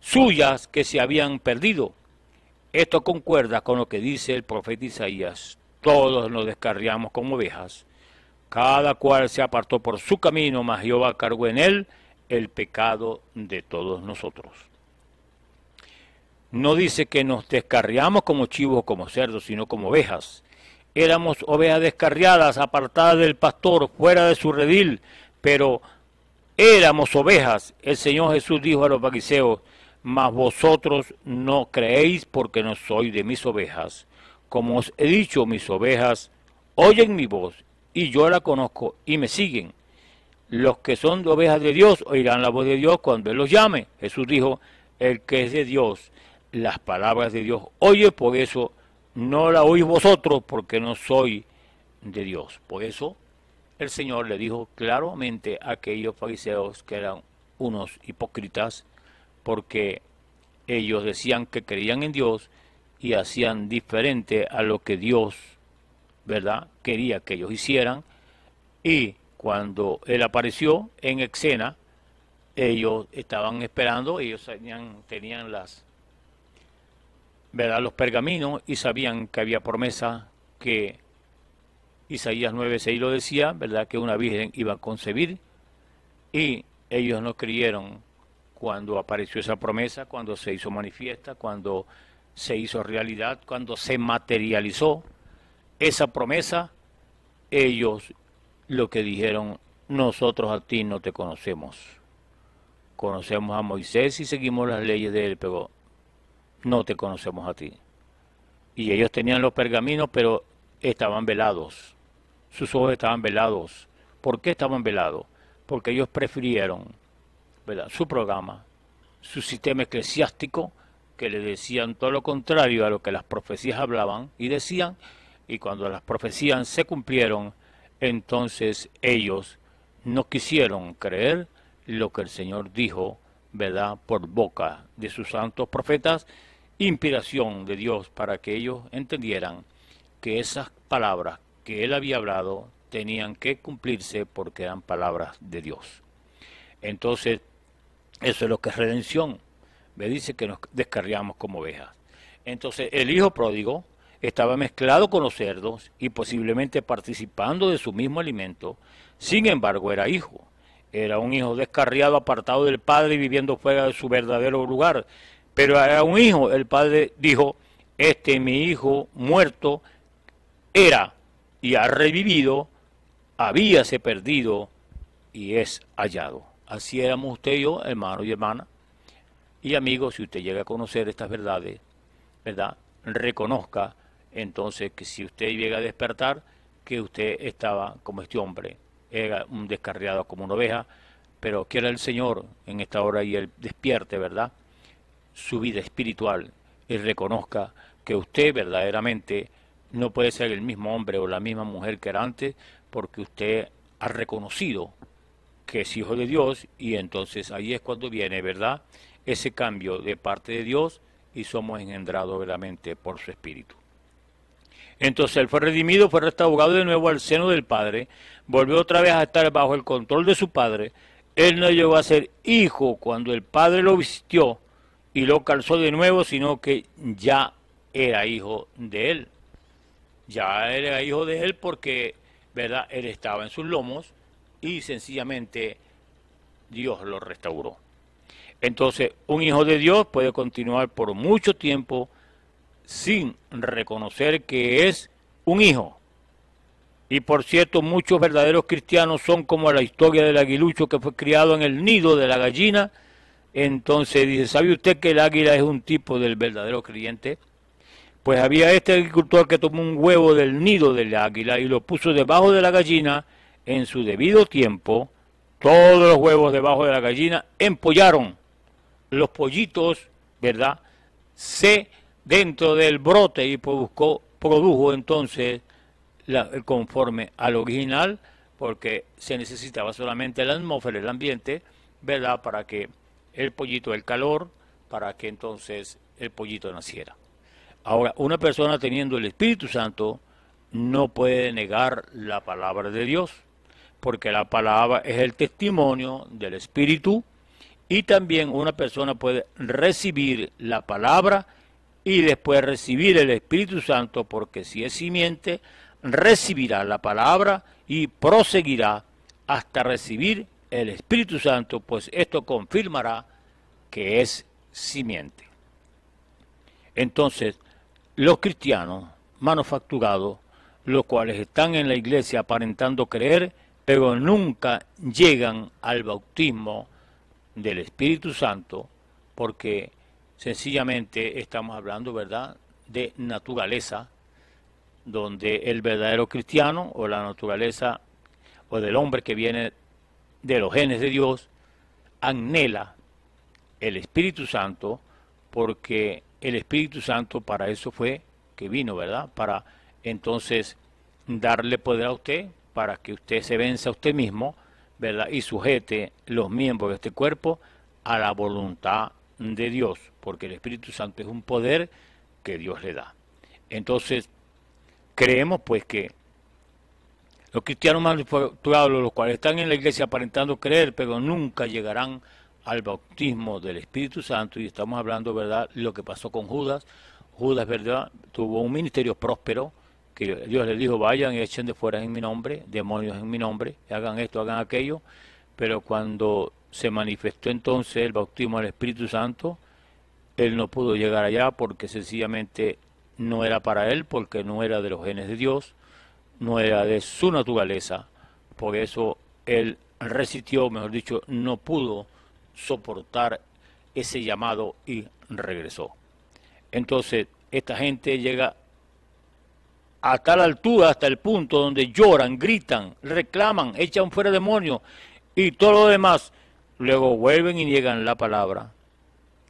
suyas que se habían perdido. Esto concuerda con lo que dice el profeta Isaías. Todos nos descarriamos como ovejas. Cada cual se apartó por su camino, mas Jehová cargó en él el pecado de todos nosotros no dice que nos descarriamos como chivos como cerdos, sino como ovejas. Éramos ovejas descarriadas, apartadas del pastor, fuera de su redil, pero éramos ovejas. El Señor Jesús dijo a los fariseos, mas vosotros no creéis porque no soy de mis ovejas. Como os he dicho, mis ovejas oyen mi voz y yo la conozco y me siguen. Los que son de ovejas de Dios oirán la voz de Dios cuando Él los llame. Jesús dijo, el que es de Dios las palabras de Dios. Oye, por eso no la oís vosotros, porque no soy de Dios. Por eso el Señor le dijo claramente a aquellos fariseos que eran unos hipócritas, porque ellos decían que creían en Dios y hacían diferente a lo que Dios, ¿verdad?, quería que ellos hicieran. Y cuando Él apareció en escena, ellos estaban esperando, ellos tenían las ¿verdad? los pergaminos y sabían que había promesa que Isaías 9:6 lo decía, ¿verdad? que una virgen iba a concebir y ellos no creyeron cuando apareció esa promesa, cuando se hizo manifiesta, cuando se hizo realidad, cuando se materializó esa promesa, ellos lo que dijeron, nosotros a ti no te conocemos. Conocemos a Moisés y seguimos las leyes de él, pero no te conocemos a ti. Y ellos tenían los pergaminos, pero estaban velados. Sus ojos estaban velados. ¿Por qué estaban velados? Porque ellos prefirieron ¿verdad? su programa, su sistema eclesiástico, que le decían todo lo contrario a lo que las profecías hablaban y decían, y cuando las profecías se cumplieron, entonces ellos no quisieron creer lo que el Señor dijo, ¿verdad?, por boca de sus santos profetas, inspiración de Dios para que ellos entendieran que esas palabras que él había hablado tenían que cumplirse porque eran palabras de Dios. Entonces, eso es lo que es redención. Me dice que nos descarriamos como ovejas. Entonces, el hijo pródigo estaba mezclado con los cerdos y posiblemente participando de su mismo alimento. Sin embargo, era hijo. Era un hijo descarriado, apartado del padre y viviendo fuera de su verdadero lugar. Pero a un hijo el padre dijo, este mi hijo muerto era y ha revivido, habíase perdido y es hallado. Así éramos usted y yo, hermano y hermana. Y amigos, si usted llega a conocer estas verdades, ¿verdad? Reconozca entonces que si usted llega a despertar, que usted estaba como este hombre, era un descarriado como una oveja, pero era el Señor en esta hora y él despierte, ¿verdad? su vida espiritual y reconozca que usted verdaderamente no puede ser el mismo hombre o la misma mujer que era antes porque usted ha reconocido que es hijo de Dios y entonces ahí es cuando viene, ¿verdad? Ese cambio de parte de Dios y somos engendrados verdaderamente por su espíritu. Entonces él fue redimido, fue restaurado de nuevo al seno del Padre, volvió otra vez a estar bajo el control de su Padre. Él no llegó a ser hijo cuando el Padre lo vistió, y lo calzó de nuevo, sino que ya era hijo de él. Ya era hijo de él porque, ¿verdad? Él estaba en sus lomos y sencillamente Dios lo restauró. Entonces, un hijo de Dios puede continuar por mucho tiempo sin reconocer que es un hijo. Y por cierto, muchos verdaderos cristianos son como la historia del aguilucho que fue criado en el nido de la gallina entonces dice, ¿sabe usted que el águila es un tipo del verdadero creyente? Pues había este agricultor que tomó un huevo del nido del águila y lo puso debajo de la gallina en su debido tiempo. Todos los huevos debajo de la gallina empollaron. Los pollitos, ¿verdad? Se dentro del brote y produjo, produjo entonces conforme al original, porque se necesitaba solamente la atmósfera, el ambiente, ¿verdad? Para que el pollito del calor para que entonces el pollito naciera. Ahora, una persona teniendo el Espíritu Santo no puede negar la palabra de Dios, porque la palabra es el testimonio del Espíritu y también una persona puede recibir la palabra y después recibir el Espíritu Santo, porque si es simiente, recibirá la palabra y proseguirá hasta recibir el Espíritu Santo, pues esto confirmará que es simiente. Entonces, los cristianos manufacturados, los cuales están en la iglesia aparentando creer, pero nunca llegan al bautismo del Espíritu Santo, porque sencillamente estamos hablando, ¿verdad?, de naturaleza, donde el verdadero cristiano o la naturaleza o del hombre que viene de los genes de Dios, anhela el Espíritu Santo, porque el Espíritu Santo para eso fue que vino, ¿verdad? Para entonces darle poder a usted, para que usted se venza a usted mismo, ¿verdad? Y sujete los miembros de este cuerpo a la voluntad de Dios, porque el Espíritu Santo es un poder que Dios le da. Entonces, creemos pues que los cristianos más infortunados, los cuales están en la iglesia aparentando creer, pero nunca llegarán al bautismo del Espíritu Santo. Y estamos hablando, ¿verdad?, lo que pasó con Judas. Judas, ¿verdad?, tuvo un ministerio próspero, que Dios le dijo, vayan y echen de fuera en mi nombre, demonios en mi nombre, hagan esto, hagan aquello. Pero cuando se manifestó entonces el bautismo del Espíritu Santo, él no pudo llegar allá porque sencillamente no era para él, porque no era de los genes de Dios no era de su naturaleza, por eso él resistió, mejor dicho, no pudo soportar ese llamado y regresó. Entonces, esta gente llega a tal altura, hasta el punto donde lloran, gritan, reclaman, echan fuera demonios y todo lo demás. Luego vuelven y niegan la palabra.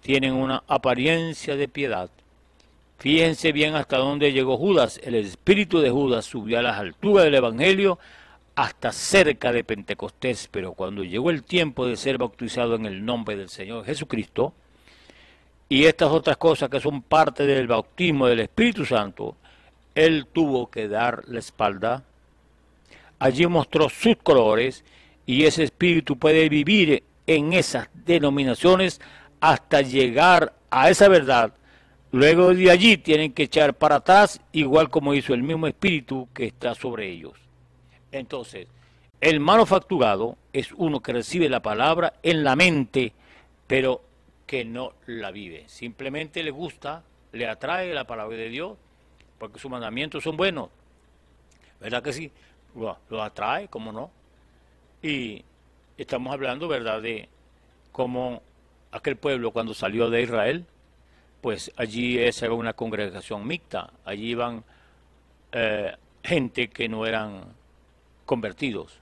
Tienen una apariencia de piedad, Fíjense bien hasta dónde llegó Judas. El espíritu de Judas subió a las alturas del Evangelio hasta cerca de Pentecostés, pero cuando llegó el tiempo de ser bautizado en el nombre del Señor Jesucristo, y estas otras cosas que son parte del bautismo del Espíritu Santo, él tuvo que dar la espalda. Allí mostró sus colores y ese espíritu puede vivir en esas denominaciones hasta llegar a esa verdad Luego de allí tienen que echar para atrás, igual como hizo el mismo espíritu que está sobre ellos. Entonces, el manufacturado es uno que recibe la palabra en la mente, pero que no la vive. Simplemente le gusta, le atrae la palabra de Dios, porque sus mandamientos son buenos. ¿Verdad que sí? Lo, atrae, ¿cómo no? Y estamos hablando, ¿verdad?, de cómo aquel pueblo cuando salió de Israel pues allí esa era una congregación mixta, allí iban eh, gente que no eran convertidos,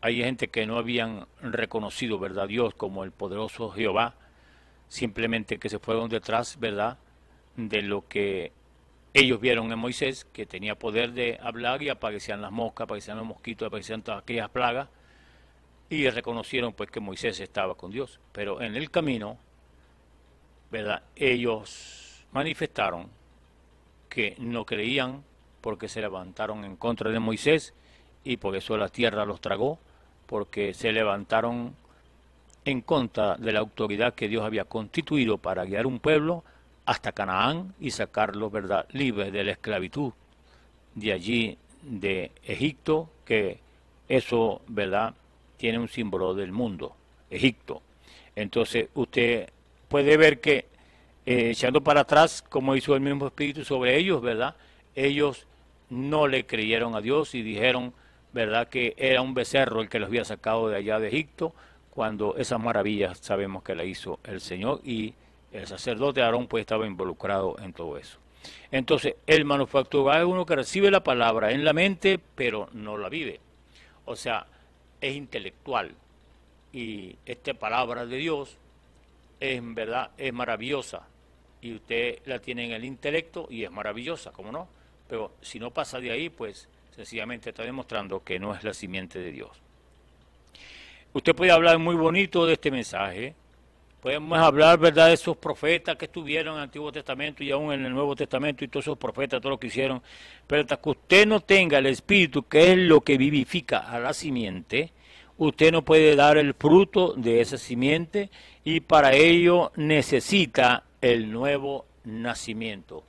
hay gente que no habían reconocido, ¿verdad?, Dios como el poderoso Jehová, simplemente que se fueron detrás, ¿verdad?, de lo que ellos vieron en Moisés, que tenía poder de hablar y aparecían las moscas, aparecían los mosquitos, aparecían todas aquellas plagas, y reconocieron pues que Moisés estaba con Dios. Pero en el camino ¿verdad? Ellos manifestaron que no creían porque se levantaron en contra de Moisés y por eso la tierra los tragó, porque se levantaron en contra de la autoridad que Dios había constituido para guiar un pueblo hasta Canaán y sacarlos, ¿verdad?, libres de la esclavitud de allí, de Egipto, que eso, ¿verdad?, tiene un símbolo del mundo, Egipto. Entonces usted puede ver que eh, echando para atrás, como hizo el mismo Espíritu sobre ellos, ¿verdad? Ellos no le creyeron a Dios y dijeron, ¿verdad?, que era un becerro el que los había sacado de allá de Egipto, cuando esas maravillas sabemos que la hizo el Señor y el sacerdote Aarón pues estaba involucrado en todo eso. Entonces, el manufacturado es uno que recibe la palabra en la mente, pero no la vive. O sea, es intelectual. Y esta palabra de Dios en verdad es maravillosa y usted la tiene en el intelecto y es maravillosa, ¿cómo no? Pero si no pasa de ahí, pues sencillamente está demostrando que no es la simiente de Dios. Usted puede hablar muy bonito de este mensaje, podemos hablar, ¿verdad?, de esos profetas que estuvieron en el Antiguo Testamento y aún en el Nuevo Testamento y todos esos profetas, todo lo que hicieron, pero hasta que usted no tenga el Espíritu, que es lo que vivifica a la simiente, usted no puede dar el fruto de esa simiente y para ello necesita el nuevo nacimiento.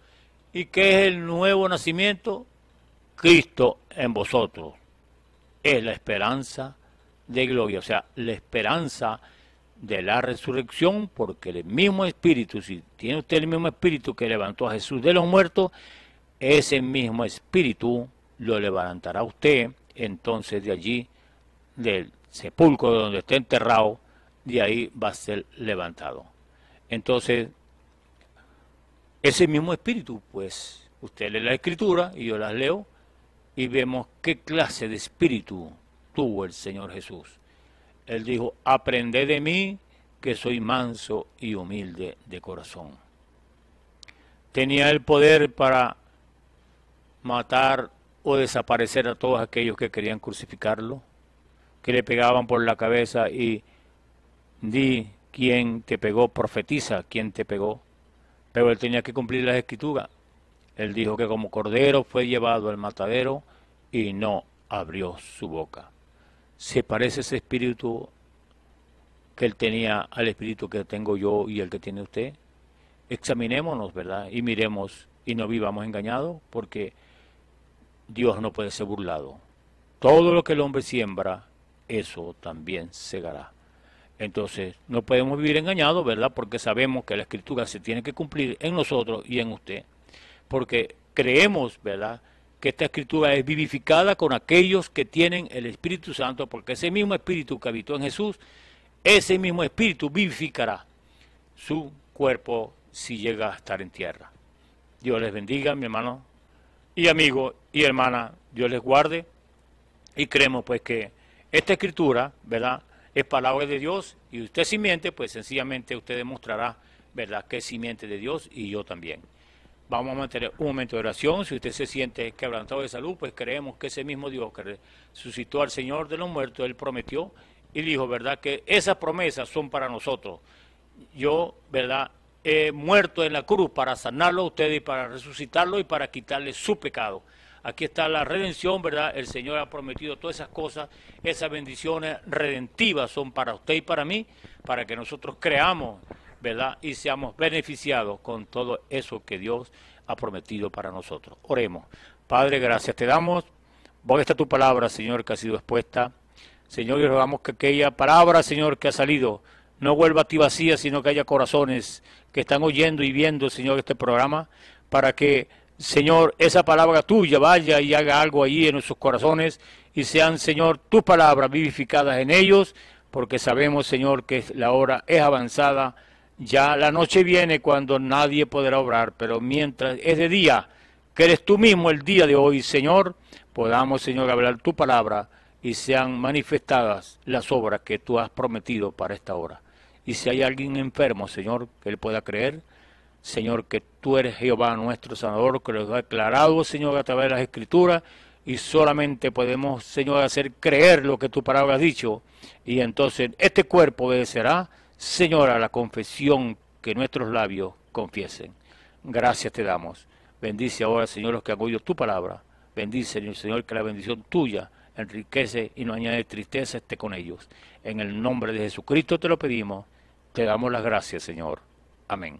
¿Y qué es el nuevo nacimiento? Cristo en vosotros. Es la esperanza de gloria, o sea, la esperanza de la resurrección, porque el mismo espíritu, si tiene usted el mismo espíritu que levantó a Jesús de los muertos, ese mismo espíritu lo levantará usted entonces de allí, del sepulcro donde esté enterrado, de ahí va a ser levantado. Entonces, ese mismo espíritu, pues, usted lee la escritura y yo las leo y vemos qué clase de espíritu tuvo el Señor Jesús. Él dijo, aprende de mí que soy manso y humilde de corazón. Tenía el poder para matar o desaparecer a todos aquellos que querían crucificarlo que le pegaban por la cabeza y di quién te pegó, profetiza quién te pegó. Pero él tenía que cumplir las escrituras. Él dijo que como cordero fue llevado al matadero y no abrió su boca. Se parece ese espíritu que él tenía al espíritu que tengo yo y el que tiene usted. Examinémonos, ¿verdad? Y miremos y no vivamos engañados porque Dios no puede ser burlado. Todo lo que el hombre siembra, eso también cegará. Entonces, no podemos vivir engañados, ¿verdad? Porque sabemos que la escritura se tiene que cumplir en nosotros y en usted. Porque creemos, ¿verdad? Que esta escritura es vivificada con aquellos que tienen el Espíritu Santo, porque ese mismo Espíritu que habitó en Jesús, ese mismo Espíritu vivificará su cuerpo si llega a estar en tierra. Dios les bendiga, mi hermano y amigo y hermana. Dios les guarde. Y creemos pues que esta escritura, ¿verdad? Es palabra de Dios y usted miente, pues sencillamente usted demostrará, ¿verdad? Que es simiente de Dios y yo también. Vamos a mantener un momento de oración. Si usted se siente quebrantado de salud, pues creemos que ese mismo Dios que resucitó al Señor de los muertos, Él prometió y dijo, ¿verdad? Que esas promesas son para nosotros. Yo, ¿verdad? He muerto en la cruz para sanarlo a usted y para resucitarlo y para quitarle su pecado. Aquí está la redención, ¿verdad? El Señor ha prometido todas esas cosas, esas bendiciones redentivas son para usted y para mí, para que nosotros creamos, ¿verdad? Y seamos beneficiados con todo eso que Dios ha prometido para nosotros. Oremos. Padre, gracias te damos. Voy está tu palabra, Señor, que ha sido expuesta. Señor, y rogamos que aquella palabra, Señor, que ha salido, no vuelva a ti vacía, sino que haya corazones que están oyendo y viendo, Señor, este programa, para que Señor, esa palabra tuya vaya y haga algo ahí en nuestros corazones y sean, Señor, tu palabra vivificadas en ellos, porque sabemos, Señor, que la hora es avanzada. Ya la noche viene cuando nadie podrá obrar, pero mientras es de día, que eres tú mismo el día de hoy, Señor, podamos, Señor, hablar tu palabra y sean manifestadas las obras que tú has prometido para esta hora. Y si hay alguien enfermo, Señor, que le pueda creer, Señor, que tú eres Jehová nuestro Salvador, que lo ha declarado, Señor, a través de las Escrituras, y solamente podemos, Señor, hacer creer lo que tu palabra ha dicho. Y entonces este cuerpo obedecerá, Señor, a la confesión que nuestros labios confiesen. Gracias te damos. Bendice ahora, Señor, los que han oído tu palabra. Bendice, Señor, que la bendición tuya enriquece y no añade tristeza esté con ellos. En el nombre de Jesucristo te lo pedimos. Te damos las gracias, Señor. Amén.